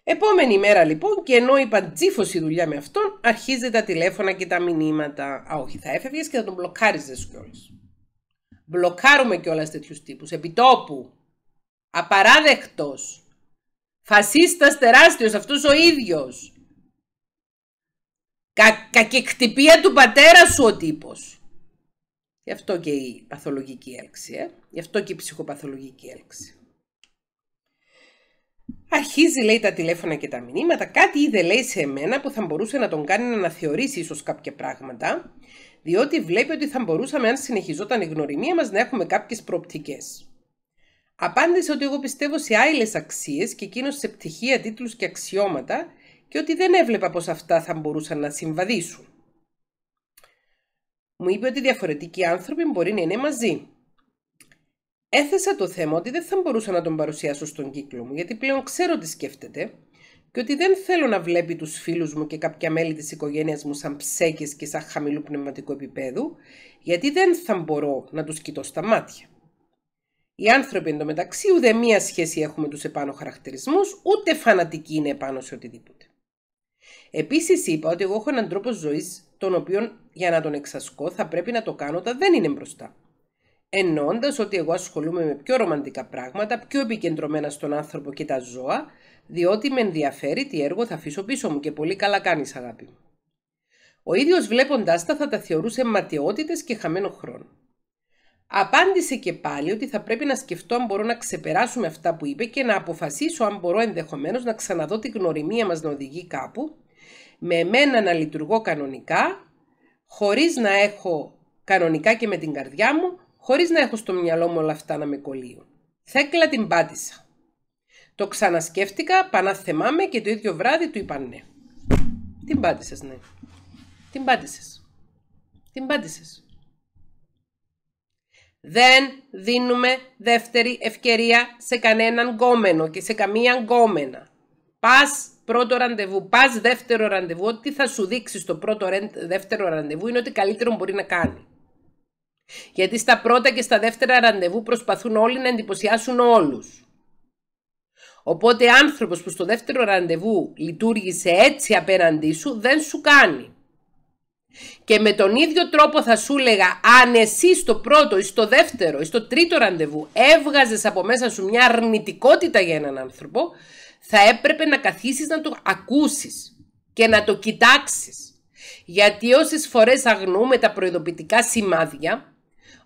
Επόμενη μέρα λοιπόν, και ενώ είπα τζίφος η δουλειά με αυτόν, αρχίζει τα τηλέφωνα και τα μηνύματα. Α, όχι, θα έφευγες και θα τον μπλοκάριζες κιόλας. Μπλοκάρουμε κιόλας τέτοιους τύπους. Επιτόπου. Απαράδεκτος. Φασίστας τεράστιος, αυτός ο ίδιος. Κα, κακεκτυπία του πατέρα σου ο τύπος. Γι' αυτό και η παθολογική έλξη, ε? γι' αυτό και η ψυχοπαθολογική έλξη. Αρχίζει, λέει, τα τηλέφωνα και τα μηνύματα. Κάτι είδε, λέει, σε εμένα που θα μπορούσε να τον κάνει να αναθεωρήσει ίσως κάποια πράγματα, διότι βλέπει ότι θα μπορούσαμε, αν συνεχιζόταν η γνωριμία μας να έχουμε κάποιες προοπτικές. Απάντησε ότι εγώ πιστεύω σε άειλες αξίες και εκείνος σε πτυχία, τίτλους και αξιώματα και ότι δεν έβλεπα πως αυτά θα μπορούσαν να συμβαδίσουν. Μου είπε ότι διαφορετικοί άνθρωποι μπορεί να είναι μαζί. Έθεσα το θέμα ότι δεν θα μπορούσα να τον παρουσιάσω στον κύκλο μου, γιατί πλέον ξέρω τι σκέφτεται και ότι δεν θέλω να βλέπει τους φίλους μου και κάποια μέλη της οικογένειας μου σαν ψέκες και σαν χαμηλού πνευματικού επίπεδου, γιατί δεν θα μπορώ να τους κοιτώ στα μάτια. Οι άνθρωποι εντωμεταξύ ούτε μία σχέση έχουμε με τους επάνω χαρακτηρισμούς, ούτε φανατικοί είναι επάνω σε οτιδήποτε. Επίσης είπα ότι εγώ έχω έναν τρόπο ζωής τον οποίο για να τον εξασκώ θα πρέπει να το κάνω όταν δεν είναι μπροστά. Εννοώντας ότι εγώ ασχολούμαι με πιο ρομαντικά πράγματα, πιο επικεντρωμένα στον άνθρωπο και τα ζώα, διότι με ενδιαφέρει τι έργο θα αφήσω πίσω μου και πολύ καλά κάνεις, αγάπη μου. Ο ίδιος βλέποντάς τα θα τα θεωρούσε ματιότητε και χαμένο χρόνο. Απάντησε και πάλι ότι θα πρέπει να σκεφτώ αν μπορώ να ξεπεράσουμε αυτά που είπε και να αποφασίσω αν μπορώ ενδεχομένως να ξαναδώ την γνωριμία μας να οδηγεί κάπου με εμένα να λειτουργώ κανονικά, χωρίς να έχω κανονικά και με την καρδιά μου, χωρίς να έχω στο μυαλό μου όλα αυτά να με κολλείουν. Θέκλα την πάτησα. Το ξανασκέφτηκα, πανάθεμάμαι και το ίδιο βράδυ του είπα ναι. Την πάτησες, ναι. Την πάτησες. Την πάτησες. Δεν δίνουμε δεύτερη ευκαιρία σε κανέναν γκόμενο και σε καμία γκόμενα. Πας πρώτο ραντεβού, πας δεύτερο ραντεβού, ό,τι θα σου δείξει στο πρώτο δεύτερο ραντεβού είναι ότι καλύτερο μπορεί να κάνει. Γιατί στα πρώτα και στα δεύτερα ραντεβού προσπαθούν όλοι να εντυπωσιάσουν όλους. Οπότε άνθρωπος που στο δεύτερο ραντεβού λειτουργήσε έτσι απέναντί σου δεν σου κάνει. Και με τον ίδιο τρόπο θα σου έλεγα αν εσύ στο πρώτο ή στο δεύτερο ή στο τρίτο ραντεβού έβγαζες από μέσα σου μια αρνητικότητα για έναν άνθρωπο θα έπρεπε να καθίσεις να το ακούσεις και να το κοιτάξεις. Γιατί όσες φορές αγνούμε τα προειδοποιητικά σημάδια,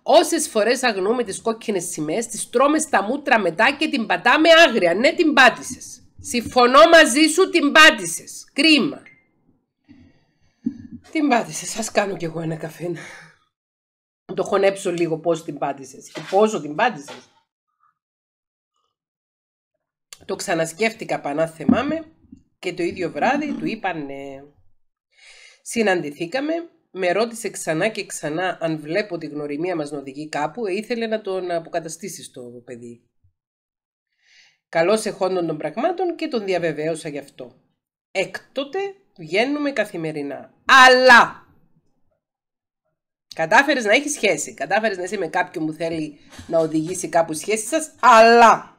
όσες φορές αγνούμε τις κόκκινες σημαίες, τις τρώμες στα μούτρα μετά και την πατάμε άγρια. Ναι, την πάτησες. Συμφωνώ μαζί σου, την πάτησες. Κρίμα. Την πάτησες. Σας κάνω κι εγώ ένα καφέ. Να το χωνέψω λίγο πώς την πάτησες και πόσο την πάτησες. Το ξανασκέφτηκα πανά θυμάμαι και το ίδιο βράδυ του είπα ναι. Συναντηθήκαμε, με ρώτησε ξανά και ξανά αν βλέπω τη γνωριμία μας να οδηγεί κάπου, ε, ήθελε να τον αποκαταστήσει το παιδί. Καλώς εχόντων των πραγμάτων και τον διαβεβαίωσα γι' αυτό. Εκτότε βγαίνουμε καθημερινά. Αλλά! Κατάφερες να έχεις σχέση, κατάφερες να είσαι με κάποιον που θέλει να οδηγήσει κάπου σχέση σας, αλλά!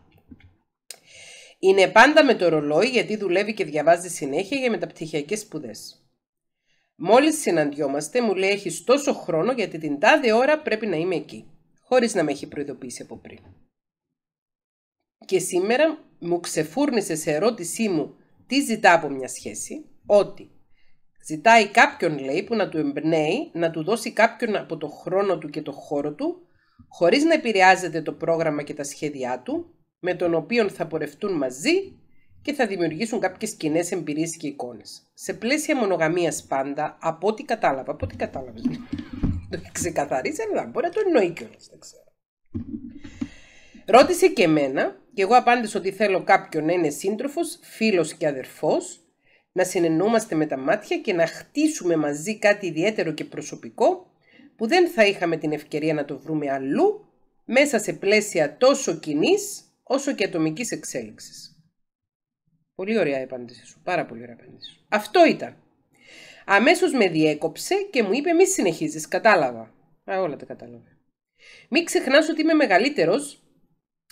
Είναι πάντα με το ρολόι γιατί δουλεύει και διαβάζει συνέχεια για μεταπτυχιακές σπουδές. Μόλις συναντιόμαστε μου λέει έχεις τόσο χρόνο γιατί την τάδε ώρα πρέπει να είμαι εκεί, χωρίς να με έχει προειδοποιήσει από πριν. Και σήμερα μου ξεφούρνησε σε ερώτησή μου τι ζητά από μια σχέση, ότι ζητάει κάποιον λέει που να του εμπνέει, να του δώσει κάποιον από το χρόνο του και το χώρο του, χωρίς να επηρεάζεται το πρόγραμμα και τα σχέδιά του, με τον οποίο θα πορευτούν μαζί και θα δημιουργήσουν κάποιες κοινές εμπειρίες και εικόνες. Σε πλαίσια μονογαμίας πάντα, από ό,τι κατάλαβα, από ό,τι κατάλαβες. το έχει ξεκαθαρίσει, αλλά μπορεί να το εννοεί κιόλας, δεν ξέρω. Ρώτησε και εμένα, και εγώ απάντησα ότι θέλω κάποιον να είναι σύντροφος, φίλος και αδερφός, να συνεννούμαστε με τα μάτια και να χτίσουμε μαζί κάτι ιδιαίτερο και προσωπικό που δεν θα είχαμε την ευκαιρία να το βρούμε αλλού μέσα σε πλαίσια τόσο κοινής όσο και ατομικής εξέλιξης. Πολύ ωραία η απάντησή σου. Πάρα πολύ ωραία απάντησή σου. Αυτό ήταν. Αμέσως με διέκοψε και μου είπε: Μη συνεχίζεις. Κατάλαβα. Α, όλα τα κατάλαβα. Μην ξεχνάς ότι είμαι μεγαλύτερος,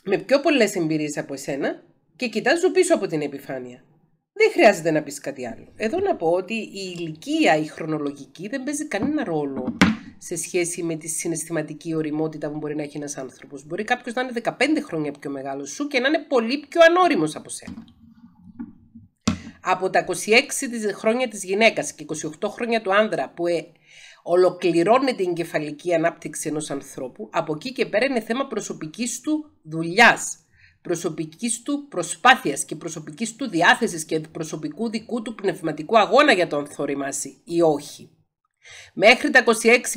με πιο πολλές εμπειρίες από εσένα και κοιτάζω πίσω από την επιφάνεια. Δεν χρειάζεται να πεις κάτι άλλο. Εδώ να πω ότι η ηλικία, η χρονολογική δεν παίζει κανένα ρόλο σε σχέση με τη συναισθηματική οριμότητα που μπορεί να έχει ένας άνθρωπος. Μπορεί κάποιος να είναι 15 χρόνια πιο μεγάλος σου και να είναι πολύ πιο ανώριμος από σένα. Από τα 26 χρόνια της γυναίκας και 28 χρόνια του άνδρα που ε, ολοκληρώνεται η εγκεφαλική ανάπτυξη ενός ανθρώπου, από εκεί και πέρα είναι θέμα προσωπικής του δουλειάς προσωπικής του προσπάθειας και προσωπικής του διάθεσης και του προσωπικού δικού του πνευματικού αγώνα για τον θωριμάσει ή όχι. Μέχρι τα 26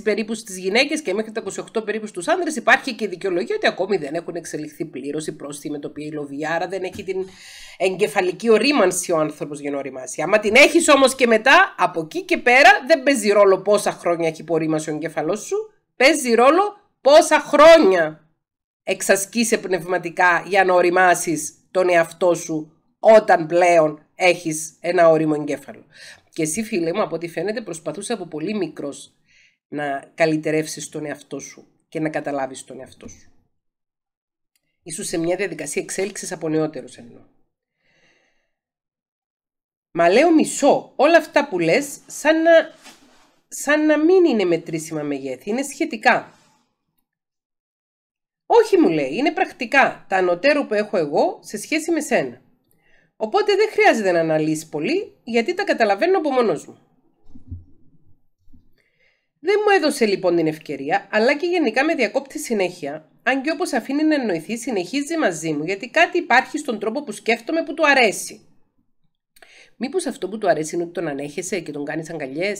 περίπου στις γυναίκες και μέχρι τα 28 περίπου στους άνδρες υπάρχει και η δικαιολογία ότι ακόμη δεν έχουν εξελιχθεί πλήρως η με το η λοβιά, άρα δεν έχει την εγκεφαλική ορίμανση ο άνθρωπος για να οριμάσει. Άμα την έχεις όμως και μετά, από εκεί και πέρα δεν παίζει ρόλο πόσα χρόνια έχει υπορίμασει ο εγκέφαλό σου, παίζει ρόλο πόσα χρόνια εξασκήσει πνευματικά για να οριμάσεις τον εαυτό σου όταν πλέον έχεις ένα όριμο εγκέφαλο. Και εσύ φίλε μου από ό,τι φαίνεται προσπαθούσε από πολύ μικρός να καλυτερεύσεις τον εαυτό σου και να καταλάβεις τον εαυτό σου. Ίσως σε μια διαδικασία εξέλιξης από νεότερος εννοώ. Μα λέω μισό, όλα αυτά που λες σαν να, σαν να μην είναι μετρήσιμα μεγέθη, είναι σχετικά. Όχι, μου λέει, είναι πρακτικά τα ανωτέρου που έχω εγώ σε σχέση με σένα. Οπότε δεν χρειάζεται να αναλύσεις πολύ, γιατί τα καταλαβαίνω από μόνος μου. Δεν μου έδωσε λοιπόν την ευκαιρία, αλλά και γενικά με διακόπτη συνέχεια, αν και όπως αφήνει να εννοηθεί, συνεχίζει μαζί μου, γιατί κάτι υπάρχει στον τρόπο που σκέφτομαι που του αρέσει. Μήπως αυτό που του αρέσει είναι ότι τον ανέχεσαι και τον κάνεις αγκαλιές,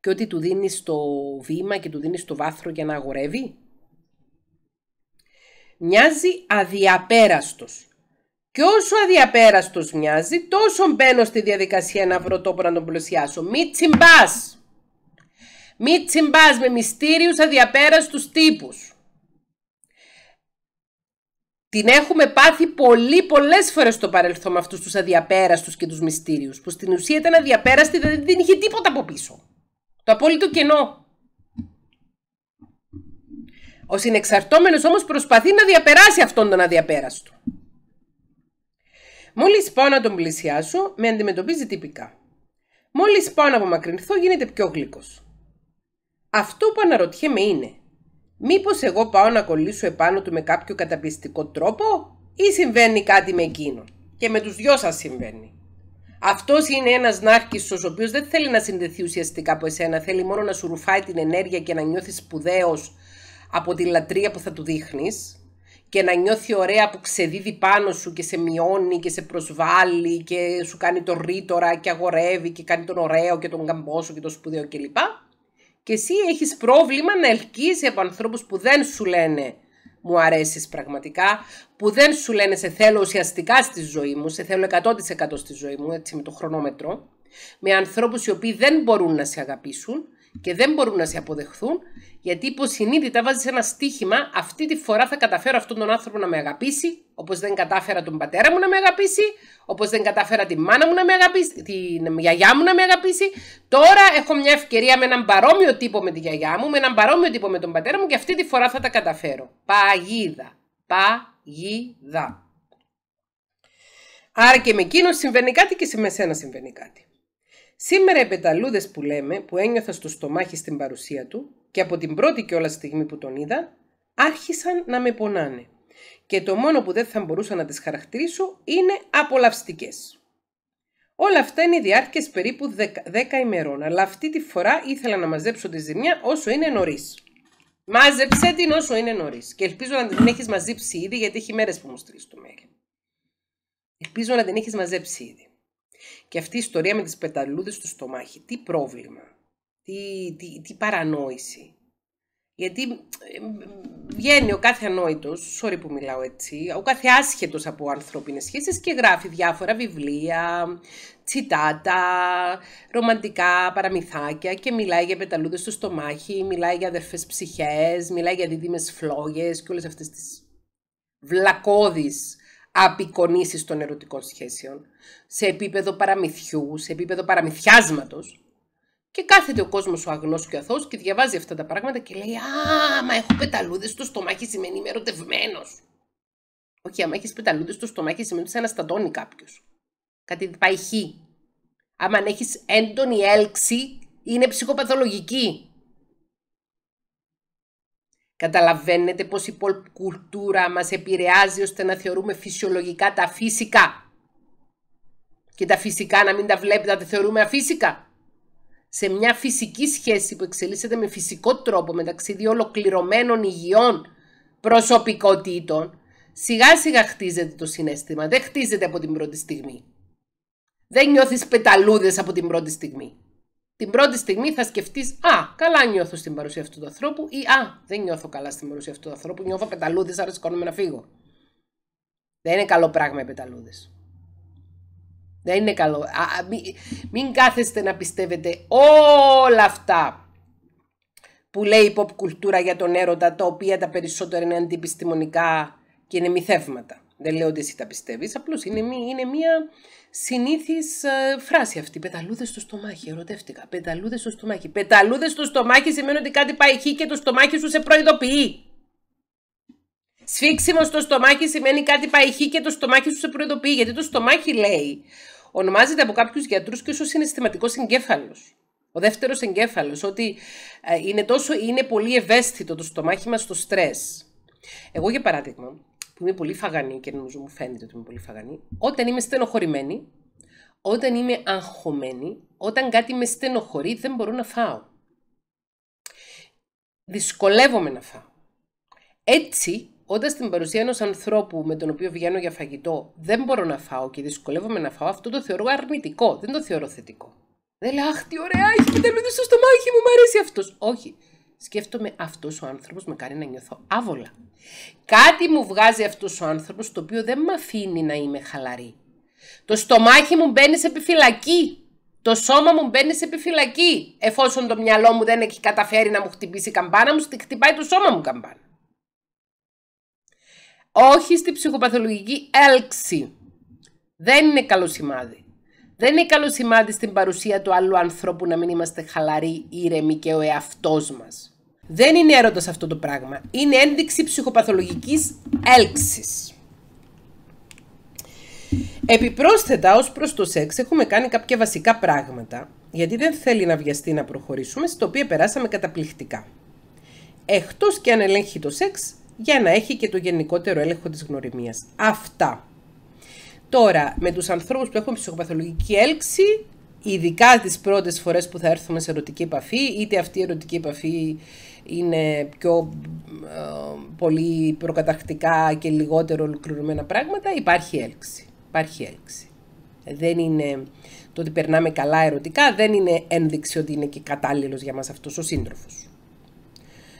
και ότι του δίνεις το βήμα και του δίνεις το βάθρο για να αγορεύει μοιάζει αδιαπέραστος. Και όσο αδιαπέραστος μοιάζει, τόσο μπαίνω στη διαδικασία να βρω τόπο να τον πλησιάσω. Μη τσιμπάς! Μη τσιμπάς με μυστήριους αδιαπέραστους τύπους. Την έχουμε πάθει πολύ πολλές φορές στο παρελθόν με αυτούς τους αδιαπέραστους και τους μυστήριους, που στην ουσία ήταν αδιαπέραστη, δηλαδή δεν είχε τίποτα από πίσω. Το απόλυτο κενό. Ο συνεξαρτώμενος όμως προσπαθεί να διαπεράσει αυτόν τον αδιαπέραστο. Μόλις πάω να τον πλησιάσω, με αντιμετωπίζει τυπικά. Μόλις πάω να απομακρυνθώ, γίνεται πιο γλυκός. Αυτό που αναρωτιέμαι είναι, μήπως εγώ πάω να κολλήσω επάνω του με κάποιο καταπιστικό τρόπο ή συμβαίνει κάτι με εκείνον. Και με τους δυο σας συμβαίνει. Αυτός είναι ένας νάρκιστο, ο οποίος δεν θέλει να συνδεθεί ουσιαστικά από εσένα. Θέλει μόνο να σου ρουφάει την ενέργεια και να νιώθεις σπουδαίος από τη λατρεία που θα του δείχνεις και να νιώθει ωραία που ξεδίδει πάνω σου και σε μειώνει και σε προσβάλλει και σου κάνει το ρήτορα και αγορεύει και κάνει τον ωραίο και τον γαμπόσο και το σπουδαίο κλπ. Και εσύ έχεις πρόβλημα να ελκύσει από ανθρώπους που δεν σου λένε μου αρέσεις πραγματικά, που δεν σου λένε σε θέλω ουσιαστικά στη ζωή μου, σε θέλω 100% στη ζωή μου, έτσι με το χρονόμετρο, με ανθρώπους οι οποίοι δεν μπορούν να σε αγαπήσουν και δεν μπορούν να σε αποδεχθούν, γιατί υποσυνείδητα βάζεις ένα στίχημα. Αυτή τη φορά θα καταφέρω αυτόν τον άνθρωπο να με αγαπήσει, όπως δεν κατάφερα τον πατέρα μου να με αγαπήσει, όπως δεν κατάφερα τη μάνα μου να με αγαπήσει, την γιαγιά μου να με αγαπήσει. Τώρα έχω μια ευκαιρία με έναν παρόμοιο τύπο με τη γιαγιά μου, με έναν παρόμοιο τύπο με τον πατέρα μου και αυτή τη φορά θα τα καταφέρω. Παγίδα. Παγίδα. Άρα και με εκείνο συμβαίνει κάτι και σε μεσένα συμβαίνει κάτι. Σήμερα οι πεταλούδες που λέμε, που ένιωθα στο στομάχι στην παρουσία του και από την πρώτη κιόλας στιγμή που τον είδα, άρχισαν να με πονάνε. Και το μόνο που δεν θα μπορούσα να τις χαρακτηρίσω είναι απολαυστικές. Όλα αυτά είναι οι διάρκειες περίπου 10 ημερών, αλλά αυτή τη φορά ήθελα να μαζέψω τη ζημιά όσο είναι νωρίς. Μάζεψε την όσο είναι νωρίς. Και ελπίζω να την έχεις μαζέψει ήδη, γιατί έχει μέρες που μου στρίζει το μέλλον. Ελπίζω να την έχεις μαζέψει ήδη. Και αυτή η ιστορία με τις πεταλούδες στο στομάχι, τι πρόβλημα, τι, τι, τι παρανόηση. Γιατί βγαίνει ο κάθε ανόητος, sorry που μιλάω έτσι, ο κάθε άσχετος από ανθρώπινες σχέσεις και γράφει διάφορα βιβλία, τσιτάτα, ρομαντικά παραμυθάκια και μιλάει για πεταλούδες στο στομάχι, μιλάει για αδερφές ψυχές, μιλάει για δίδυμες φλόγες και όλες αυτές τις βλακώδεις απεικονίσεις των ερωτικών σχέσεων, σε επίπεδο παραμυθιού, σε επίπεδο παραμυθιάσματος. Και κάθεται ο κόσμος ο αγνός και ο αθώος και διαβάζει αυτά τα πράγματα και λέει «Α, μα έχω πεταλούδες στο στομάχι σημαίνει είμαι ερωτευμένος. Όχι, άμα έχεις πεταλούδες στο στομάχι, σημαίνει ότι σε αναστατώνει κάποιος. Κάτι πάει χ. Άμα αν έχεις έντονη έλξη, είναι ψυχοπαθολογική. Καταλαβαίνετε πως η κουλτούρα μας επηρεάζει ώστε να θεωρούμε φυσιολογικά τα φύσικα. Και τα φυσικά να μην τα βλέπετε, να τα θεωρούμε αφύσικα. Σε μια φυσική σχέση που εξελίσσεται με φυσικό τρόπο μεταξύ δύο ολοκληρωμένων υγιών προσωπικότητων, σιγά σιγά χτίζεται το συνέστημα. Δεν χτίζεται από την πρώτη στιγμή. Δεν νιώθεις πεταλούδες από την πρώτη στιγμή την πρώτη στιγμή θα σκεφτείς Α, καλά νιώθω στην παρουσία αυτού του ανθρώπου ή Α, δεν νιώθω καλά στην παρουσία αυτού του ανθρώπου. Νιώθω πεταλούδες, άρα σηκώνομαι να φύγω. Δεν είναι καλό πράγμα οι πεταλούδες. Δεν είναι καλό. Α, μην, μην κάθεστε να πιστεύετε όλα αυτά που λέει η pop κουλτούρα για τον έρωτα, τα οποία τα περισσότερα είναι αντιπιστημονικά και είναι μυθεύματα. Δεν λέω ότι εσύ τα πιστεύεις, απλώς είναι, είναι μια συνήθις ε, φράση αυτή. Πεταλούδες στο στομάχι, ερωτεύτηκα. Πεταλούδες στο στομάχι. Πεταλούδες στο στομάχι σημαίνει ότι κάτι πάει εκεί και το στομάχι σου σε προειδοποιεί. Σφίξιμο στο στομάχι σημαίνει κάτι πάει εκεί και το στομάχι σου σε προειδοποιεί. Γιατί το στομάχι λέει, ονομάζεται από κάποιους γιατρούς και ίσω συστηματικό εγκέφαλος. Ο δεύτερος εγκέφαλος, ότι ε, είναι, τόσο, είναι πολύ ευαίσθητο το στομάχι μας στο στρες. Εγώ για παράδειγμα, είμαι πολύ φαγανή και νομίζω μου φαίνεται ότι είμαι πολύ φαγανή, όταν είμαι στενοχωρημένη, όταν είμαι αγχωμένη, όταν κάτι με στενοχωρεί δεν μπορώ να φάω. Δυσκολεύομαι να φάω. Έτσι, όταν στην παρουσία ενός ανθρώπου με τον οποίο βγαίνω για φαγητό δεν μπορώ να φάω και δυσκολεύομαι να φάω, αυτό το θεωρώ αρνητικό, δεν το θεωρώ θετικό. Δεν λέω, Αχ, τι ωραία, έχει στο στομάχι μου, μου αρέσει αυτός. Όχι. Σκέφτομαι αυτός ο άνθρωπος με κάνει να νιώθω άβολα. Κάτι μου βγάζει αυτός ο άνθρωπος το οποίο δεν με αφήνει να είμαι χαλαρή. Το στομάχι μου μπαίνει σε επιφυλακή. Το σώμα μου μπαίνει σε επιφυλακή. Εφόσον το μυαλό μου δεν έχει καταφέρει να μου χτυπήσει η καμπάνα μου, χτυπάει το σώμα μου καμπάνα. Όχι στη ψυχοπαθολογική έλξη. Δεν είναι καλό σημάδι. Δεν είναι καλό σημάδι στην παρουσία του άλλου ανθρώπου να μην είμαστε χαλαροί, ήρεμοι και ο εαυτός μας. Δεν είναι έρωτας αυτό το πράγμα. Είναι ένδειξη ψυχοπαθολογικής έλξης. Επιπρόσθετα, ως προς το σεξ, έχουμε κάνει κάποια βασικά πράγματα, γιατί δεν θέλει να βιαστεί να προχωρήσουμε, στο οποίο περάσαμε καταπληκτικά. Εκτός και αν ελέγχει το σεξ, για να έχει και το γενικότερο έλεγχο της γνωριμίας. Αυτά. Τώρα, με τους ανθρώπους που έχουν ψυχοπαθολογική έλξη, ειδικά τις πρώτες φορές που θα έρθουμε σε ερωτική επαφή, είτε αυτή η ερωτική επαφή είναι πιο ε, πολύ προκαταρκτικά και λιγότερο ολοκληρωμένα πράγματα, υπάρχει έλξη. Υπάρχει έλξη. Δεν είναι το ότι περνάμε καλά ερωτικά, δεν είναι ένδειξη ότι είναι και κατάλληλος για μας αυτός ο σύντροφος.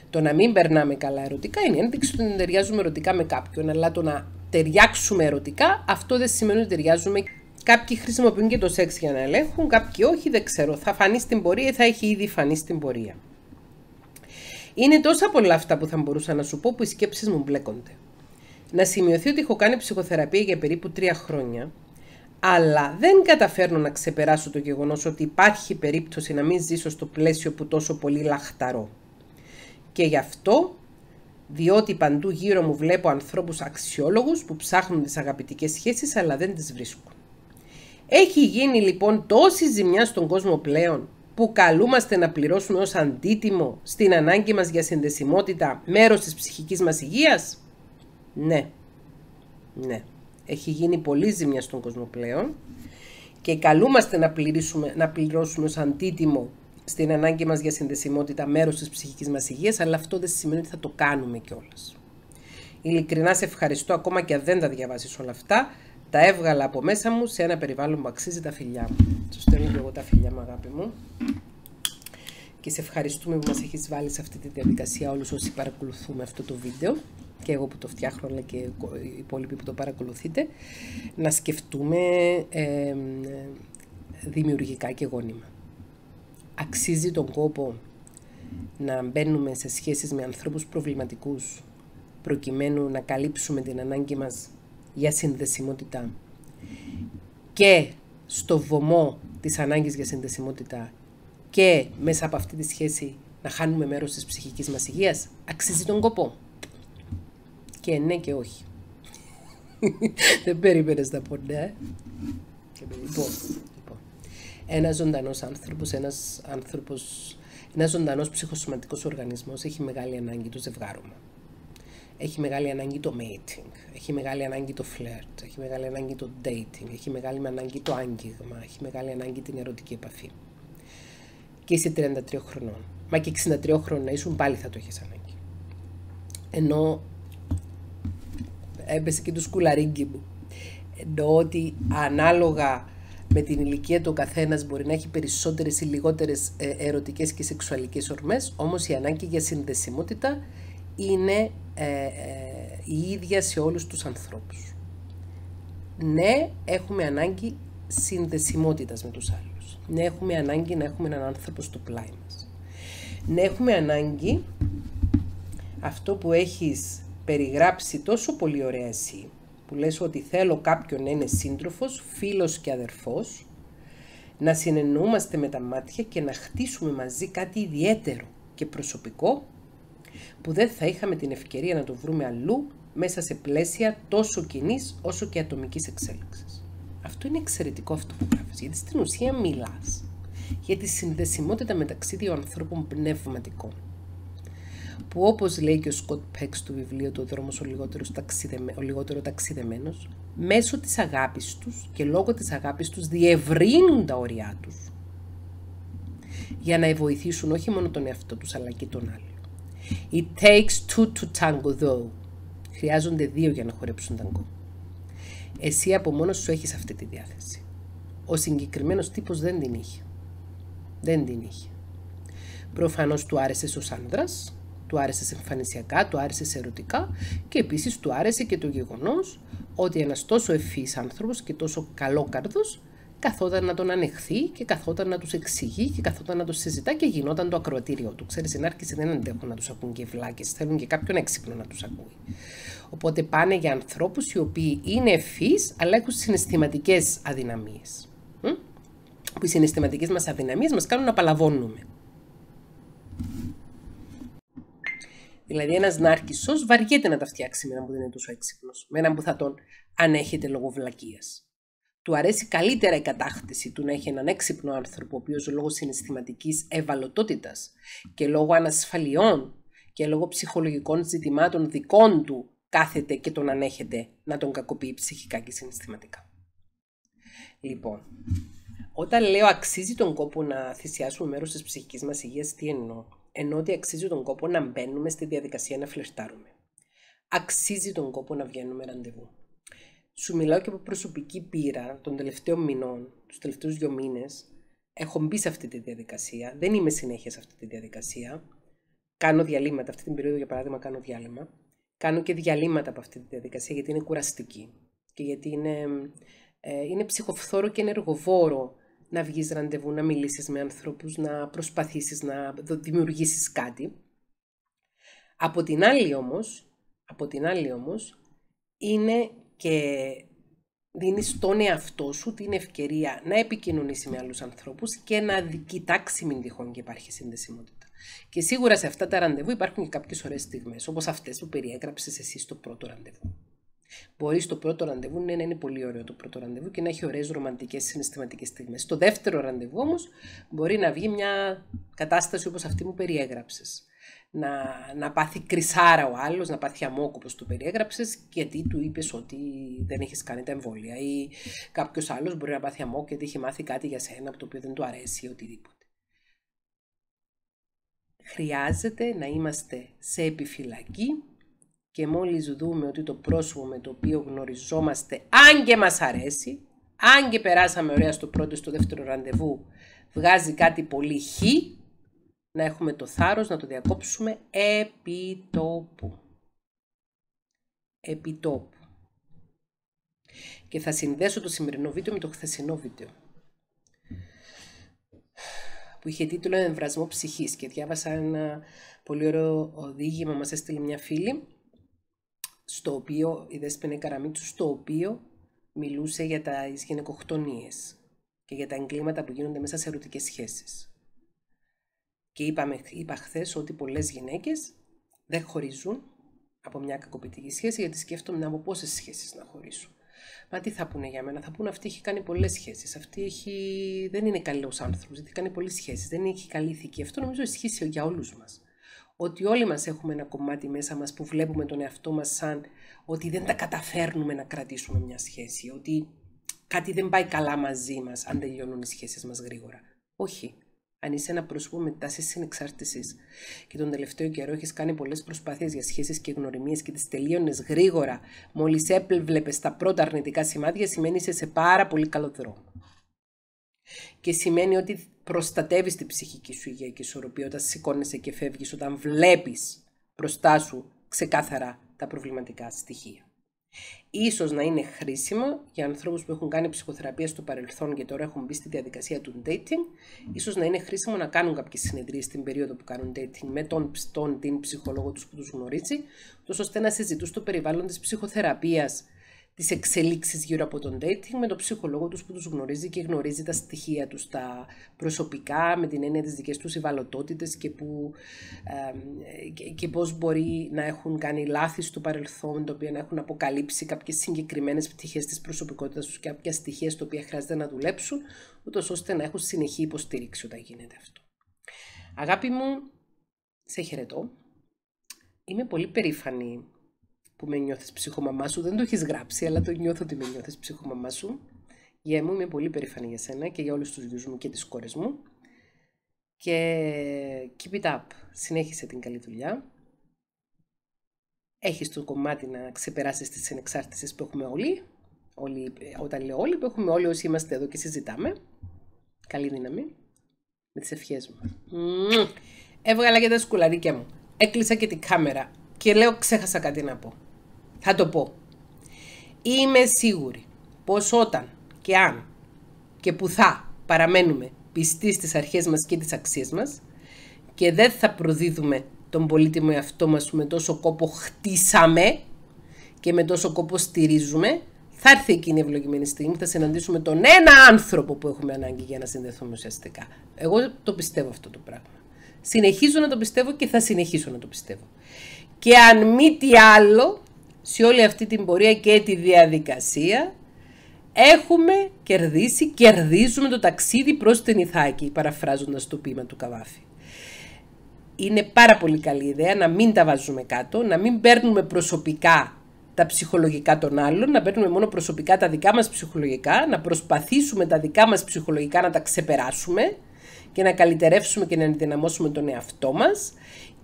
Το να μην περνάμε καλά ερωτικά είναι ένδειξη ότι δεν ταιριάζουμε ερωτικά με κάποιον, αλλά το να ταιριάξουμε ερωτικά, αυτό δεν σημαίνει ότι ταιριάζουμε. Κάποιοι χρησιμοποιούν και το σεξ για να ελέγχουν, κάποιοι όχι, δεν ξέρω. Θα φανεί στην πορεία ή θα έχει ήδη φανεί στην πορεία. Είναι τόσα πολλά αυτά που θα μπορούσα να σου πω που οι σκέψεις μου μπλέκονται. Να σημειωθεί ότι έχω κάνει ψυχοθεραπεία για περίπου τρία χρόνια, αλλά δεν καταφέρνω να ξεπεράσω το γεγονός ότι υπάρχει περίπτωση να μην ζήσω στο πλαίσιο που τόσο πολύ λαχταρώ. Και γι' αυτό διότι παντού γύρω μου βλέπω ανθρώπους αξιόλογους που ψάχνουν τις αγαπητικές σχέσεις, αλλά δεν τις βρίσκουν. Έχει γίνει λοιπόν τόση ζημιά στον κόσμο πλέον που καλούμαστε να πληρώσουμε ως αντίτιμο στην ανάγκη μας για συνδεσιμότητα μέρος της ψυχικής μας υγείας. Ναι, ναι. Έχει γίνει πολλή ζημιά στον κόσμο πλέον και καλούμαστε να, πληρώσουμε, να πληρώσουμε ως αντίτιμο στην ανάγκη μας για συνδεσιμότητα μέρος της ψυχικής μας υγείας, αλλά αυτό δεν σημαίνει ότι θα το κάνουμε κιόλας. Ειλικρινά σε ευχαριστώ ακόμα και αν δεν τα διαβάσεις όλα αυτά, τα έβγαλα από μέσα μου σε ένα περιβάλλον που αξίζει τα φιλιά μου. Σου στέλνω και εγώ τα φιλιά μου, αγάπη μου. Και σε ευχαριστούμε που μας έχεις βάλει σε αυτή τη διαδικασία όλους όσοι παρακολουθούμε αυτό το βίντεο και εγώ που το φτιάχνω αλλά και οι υπόλοιποι που το παρακολουθείτε να σκεφτούμε δημιουργικά και γόνιμα. Αξίζει τον κόπο να μπαίνουμε σε σχέσεις με ανθρώπους προβληματικούς προκειμένου να καλύψουμε την ανάγκη μας για συνδεσιμότητα. Και στο βωμό της ανάγκης για συνδεσιμότητα και μέσα από αυτή τη σχέση να χάνουμε μέρος της ψυχικής μας υγείας, αξίζει τον κόπο. Και ναι και όχι. Δεν περίμενες να πόντα, Λοιπόν, λοιπόν. Ένας ζωντανός άνθρωπος, ένας άνθρωπος, ένας ζωντανός ψυχοσωματικός οργανισμός έχει μεγάλη ανάγκη το ζευγάρωμα έχει μεγάλη ανάγκη το mating, έχει μεγάλη ανάγκη το flirt, έχει μεγάλη ανάγκη το dating, έχει μεγάλη ανάγκη το άγγιγμα, έχει μεγάλη ανάγκη την ερωτική επαφή. Και είσαι 33 χρονών. Μα και 63 χρόνια ήσουν πάλι θα το έχεις ανάγκη. Ενώ έπεσε και το σκουλαρίγκι μου. Ενώ ότι ανάλογα με την ηλικία του ο καθένας μπορεί να έχει περισσότερες ή λιγότερες ερωτικές και σεξουαλικές ορμές, όμως η ανάγκη για συνδεσιμότητα είναι ε, ε, η ίδια σε όλους τους ανθρώπους. Ναι, έχουμε ανάγκη συνδεσιμότητας με τους άλλους. Ναι, έχουμε ανάγκη να έχουμε έναν άνθρωπο στο πλάι μας. Ναι, έχουμε ανάγκη αυτό που έχεις περιγράψει τόσο πολύ ωραία εσύ, που λες ότι θέλω κάποιον να είναι σύντροφος, φίλος και αδερφός, να συνεννοούμαστε με τα μάτια και να χτίσουμε μαζί κάτι ιδιαίτερο και προσωπικό που δεν θα είχαμε την ευκαιρία να το βρούμε αλλού μέσα σε πλαίσια τόσο κοινής όσο και ατομικής εξέλιξης. Αυτό είναι εξαιρετικό αυτό που γράφεις, γιατί στην ουσία μιλάς για τη συνδεσιμότητα μεταξύ δύο ανθρώπων πνευματικών. Που όπως λέει και ο Σκοτ Πέξ του βιβλίου «Το Ο δρόμο ο, λιγότερο ταξιδεμένος, μέσω της αγάπης τους και λόγω της αγάπης τους διευρύνουν τα όρια τους για να βοηθήσουν όχι μόνο τον εαυτό τους, αλλά και τον άλλο. It takes two to tango though. Χρειάζονται δύο για να χορέψουν ταγκό. Εσύ από μόνος σου έχεις αυτή τη διάθεση. Ο συγκεκριμένος τύπος δεν την είχε. Δεν την είχε. Προφανώς του άρεσες ως άνδρας, του άρεσες εμφανισιακά, του άρεσες ερωτικά και επίσης του άρεσε και το γεγονός ότι ένας τόσο ευφύης άνθρωπος και τόσο καλόκαρδος καθόταν να τον ανεχθεί και καθόταν να τους εξηγεί και καθόταν να τους συζητά και γινόταν το ακροατήριο του. Ξέρεις, οι συνάρκησοι δεν αντέχουν να τους ακούν και οι βλάκε, θέλουν και κάποιον έξυπνο να τους ακούει. Οπότε πάνε για ανθρώπους οι οποίοι είναι ευφύ, αλλά έχουν συναισθηματικές αδυναμίες. Που οι συναισθηματικές μας αδυναμίες μας κάνουν να παλαβώνουμε. Δηλαδή, ένας νάρκισος βαριέται να τα φτιάξει με έναν που δεν είναι τόσο έξυπνος, με έναν που θα τον ανέχεται λόγω βλακείας του αρέσει καλύτερα η κατάκτηση του να έχει έναν έξυπνο άνθρωπο, ο οποίος λόγω συναισθηματικής ευαλωτότητας και λόγω ανασφαλιών και λόγω ψυχολογικών ζητημάτων δικών του κάθεται και τον ανέχεται να τον κακοποιεί ψυχικά και συναισθηματικά. Λοιπόν, όταν λέω αξίζει τον κόπο να θυσιάσουμε μέρος της ψυχικής μας υγείας, τι εννοώ. Εννοώ ότι αξίζει τον κόπο να μπαίνουμε στη διαδικασία να φλερτάρουμε. Αξίζει τον κόπο να βγαίνουμε ραντεβού. Σου μιλάω και από προσωπική πείρα των τελευταίων μηνών, τους τελευταίους δύο μήνες. Έχω μπει σε αυτή τη διαδικασία, δεν είμαι συνέχεια σε αυτή τη διαδικασία. Κάνω διαλύματα, αυτή την περίοδο για παράδειγμα κάνω διάλειμμα. Κάνω και διαλύματα από αυτή τη διαδικασία γιατί είναι κουραστική και γιατί είναι, ε, είναι ψυχοφθόρο και ενεργοβόρο να βγεις ραντεβού, να μιλήσεις με ανθρώπους, να προσπαθήσεις να δημιουργήσεις κάτι. Από την άλλη όμως, από την άλλη όμως είναι και δίνεις στον εαυτό σου την ευκαιρία να επικοινωνήσει με άλλους ανθρώπους και να κοιτάξει μην τυχόν και υπάρχει συνδεσιμότητα. Και σίγουρα σε αυτά τα ραντεβού υπάρχουν και κάποιες ωραίες στιγμές, όπως αυτές που περιέγραψες εσύ στο πρώτο ραντεβού. Μπορεί στο πρώτο ραντεβού ναι, να είναι πολύ ωραίο το πρώτο ραντεβού και να έχει ωραίες ρομαντικές συναισθηματικές στιγμές. Στο δεύτερο ραντεβού όμως μπορεί να βγει μια κατάσταση όπως αυτή που περιέγραψες να, να πάθει κρυσάρα ο άλλος, να πάθει αμόκο όπως του περιέγραψες γιατί του είπες ότι δεν έχεις κάνει τα εμβόλια ή κάποιος άλλος μπορεί να πάθει αμόκο γιατί έχει μάθει κάτι για σένα από το οποίο δεν του αρέσει οτιδήποτε. Χρειάζεται να είμαστε σε επιφυλακή και μόλις δούμε ότι το πρόσωπο με το οποίο γνωριζόμαστε, αν και μας αρέσει, αν και περάσαμε ωραία στο πρώτο ή στο δεύτερο ραντεβού, βγάζει κάτι πολύ χ, να έχουμε το θάρρος να το διακόψουμε επί τόπου. Επί τόπου. Και θα συνδέσω το σημερινό βίντεο με το χθεσινό βίντεο που είχε τίτλο «Εμβρασμό ψυχής» και διάβασα ένα πολύ ωραίο οδήγημα, μας έστειλε μια φίλη, στο οποίο, η Δέσποινα Καραμίτσου, στο οποίο μιλούσε για τα γυναικοκτονίες και για τα εγκλήματα που γίνονται μέσα σε ερωτικές σχέσεις. Και είπαμε, είπα χθες ότι πολλές γυναίκες δεν χωρίζουν από μια κακοποιητική σχέση γιατί σκέφτομαι από πόσες σχέσεις να χωρίσω. Μα τι θα πούνε για μένα, θα πούνε αυτή έχει κάνει πολλές σχέσεις. Αυτή έχει... δεν είναι καλός άνθρωπος, γιατί κάνει πολλές σχέσεις, δεν έχει καλή ηθική. Αυτό νομίζω ισχύει για όλους μας. Ότι όλοι μας έχουμε ένα κομμάτι μέσα μας που βλέπουμε τον εαυτό μας σαν ότι δεν τα καταφέρνουμε να κρατήσουμε μια σχέση, ότι κάτι δεν πάει καλά μαζί μας αν τελειώνουν οι σχέσεις μας γρήγορα. Όχι αν είσαι ένα πρόσωπο με τάση συνεξάρτησης και τον τελευταίο καιρό έχεις κάνει πολλές προσπάθειες για σχέσεις και γνωριμίες και τις τελείωνες γρήγορα, μόλις έβλεπε τα πρώτα αρνητικά σημάδια, σημαίνει είσαι σε πάρα πολύ καλό δρόμο. Και σημαίνει ότι προστατεύεις την ψυχική σου υγεία και ισορροπία όταν σηκώνεσαι και φεύγεις, όταν βλέπεις μπροστά σου ξεκάθαρα τα προβληματικά στοιχεία ίσως να είναι χρήσιμο για ανθρώπους που έχουν κάνει ψυχοθεραπεία στο παρελθόν και τώρα έχουν μπει στη διαδικασία του dating, ίσως να είναι χρήσιμο να κάνουν κάποιες συνεδρίες στην περίοδο που κάνουν dating με τον, τον την ψυχολόγο τους που τους γνωρίζει, τόσο ώστε να συζητούν στο περιβάλλον της ψυχοθεραπείας τις εξελίξεις γύρω από τον dating με τον ψυχολόγο τους που τους γνωρίζει και γνωρίζει τα στοιχεία τους, τα προσωπικά, με την έννοια της δικές τους ευαλωτότητες και, που, ε, και, πώς μπορεί να έχουν κάνει λάθη στο παρελθόν, το οποία να έχουν αποκαλύψει κάποιες συγκεκριμένες πτυχές της προσωπικότητας τους και κάποια στοιχεία στα οποία χρειάζεται να δουλέψουν, ούτως ώστε να έχουν συνεχή υποστήριξη όταν γίνεται αυτό. Αγάπη μου, σε χαιρετώ. Είμαι πολύ περήφανη που με νιώθεις ψυχομαμά σου. Δεν το έχεις γράψει, αλλά το νιώθω ότι με νιώθεις ψυχομαμά σου. Γεια μου, είμαι πολύ περήφανη για σένα και για όλους τους γιους μου και τις κόρες μου. Και keep it up. Συνέχισε την καλή δουλειά. Έχεις το κομμάτι να ξεπεράσεις τις συνεξάρτησεις που έχουμε όλοι. όλοι όταν λέω όλοι, που έχουμε όλοι όσοι είμαστε εδώ και συζητάμε. Καλή δύναμη. Με τις ευχές μου. Έβγαλα και τα σκουλαρίκια μου. Έκλεισα και την κάμερα. Και λέω ξέχασα κάτι να πω. Θα το πω. Είμαι σίγουρη πως όταν και αν και που θα παραμένουμε πιστοί στις αρχές μας και τις αξίες μας και δεν θα προδίδουμε τον πολύτιμο εαυτό μας που με τόσο κόπο χτίσαμε και με τόσο κόπο στηρίζουμε, θα έρθει εκείνη η ευλογημένη στιγμή θα συναντήσουμε τον ένα άνθρωπο που έχουμε ανάγκη για να συνδεθούμε ουσιαστικά. Εγώ το πιστεύω αυτό το πράγμα. Συνεχίζω να το πιστεύω και θα συνεχίσω να το πιστεύω. Και αν μη τι άλλο, σε όλη αυτή την πορεία και τη διαδικασία έχουμε κερδίσει, κερδίζουμε το ταξίδι προς την Ιθάκη, παραφράζοντας το ποίημα του Καβάφη. Είναι πάρα πολύ καλή ιδέα να μην τα βάζουμε κάτω, να μην παίρνουμε προσωπικά τα ψυχολογικά των άλλων, να παίρνουμε μόνο προσωπικά τα δικά μας ψυχολογικά, να προσπαθήσουμε τα δικά μας ψυχολογικά να τα ξεπεράσουμε και να καλυτερεύσουμε και να ενδυναμώσουμε τον εαυτό μας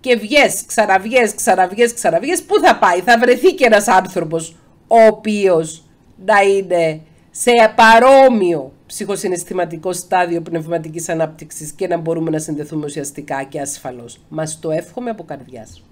και βγες, ξαναβγες, ξαναβγες, ξαναβγες, πού θα πάει, θα βρεθεί και ένας άνθρωπος ο οποίος να είναι σε παρόμοιο ψυχοσυναισθηματικό στάδιο πνευματικής ανάπτυξης και να μπορούμε να συνδεθούμε ουσιαστικά και ασφαλώς. Μας το εύχομαι από καρδιάς.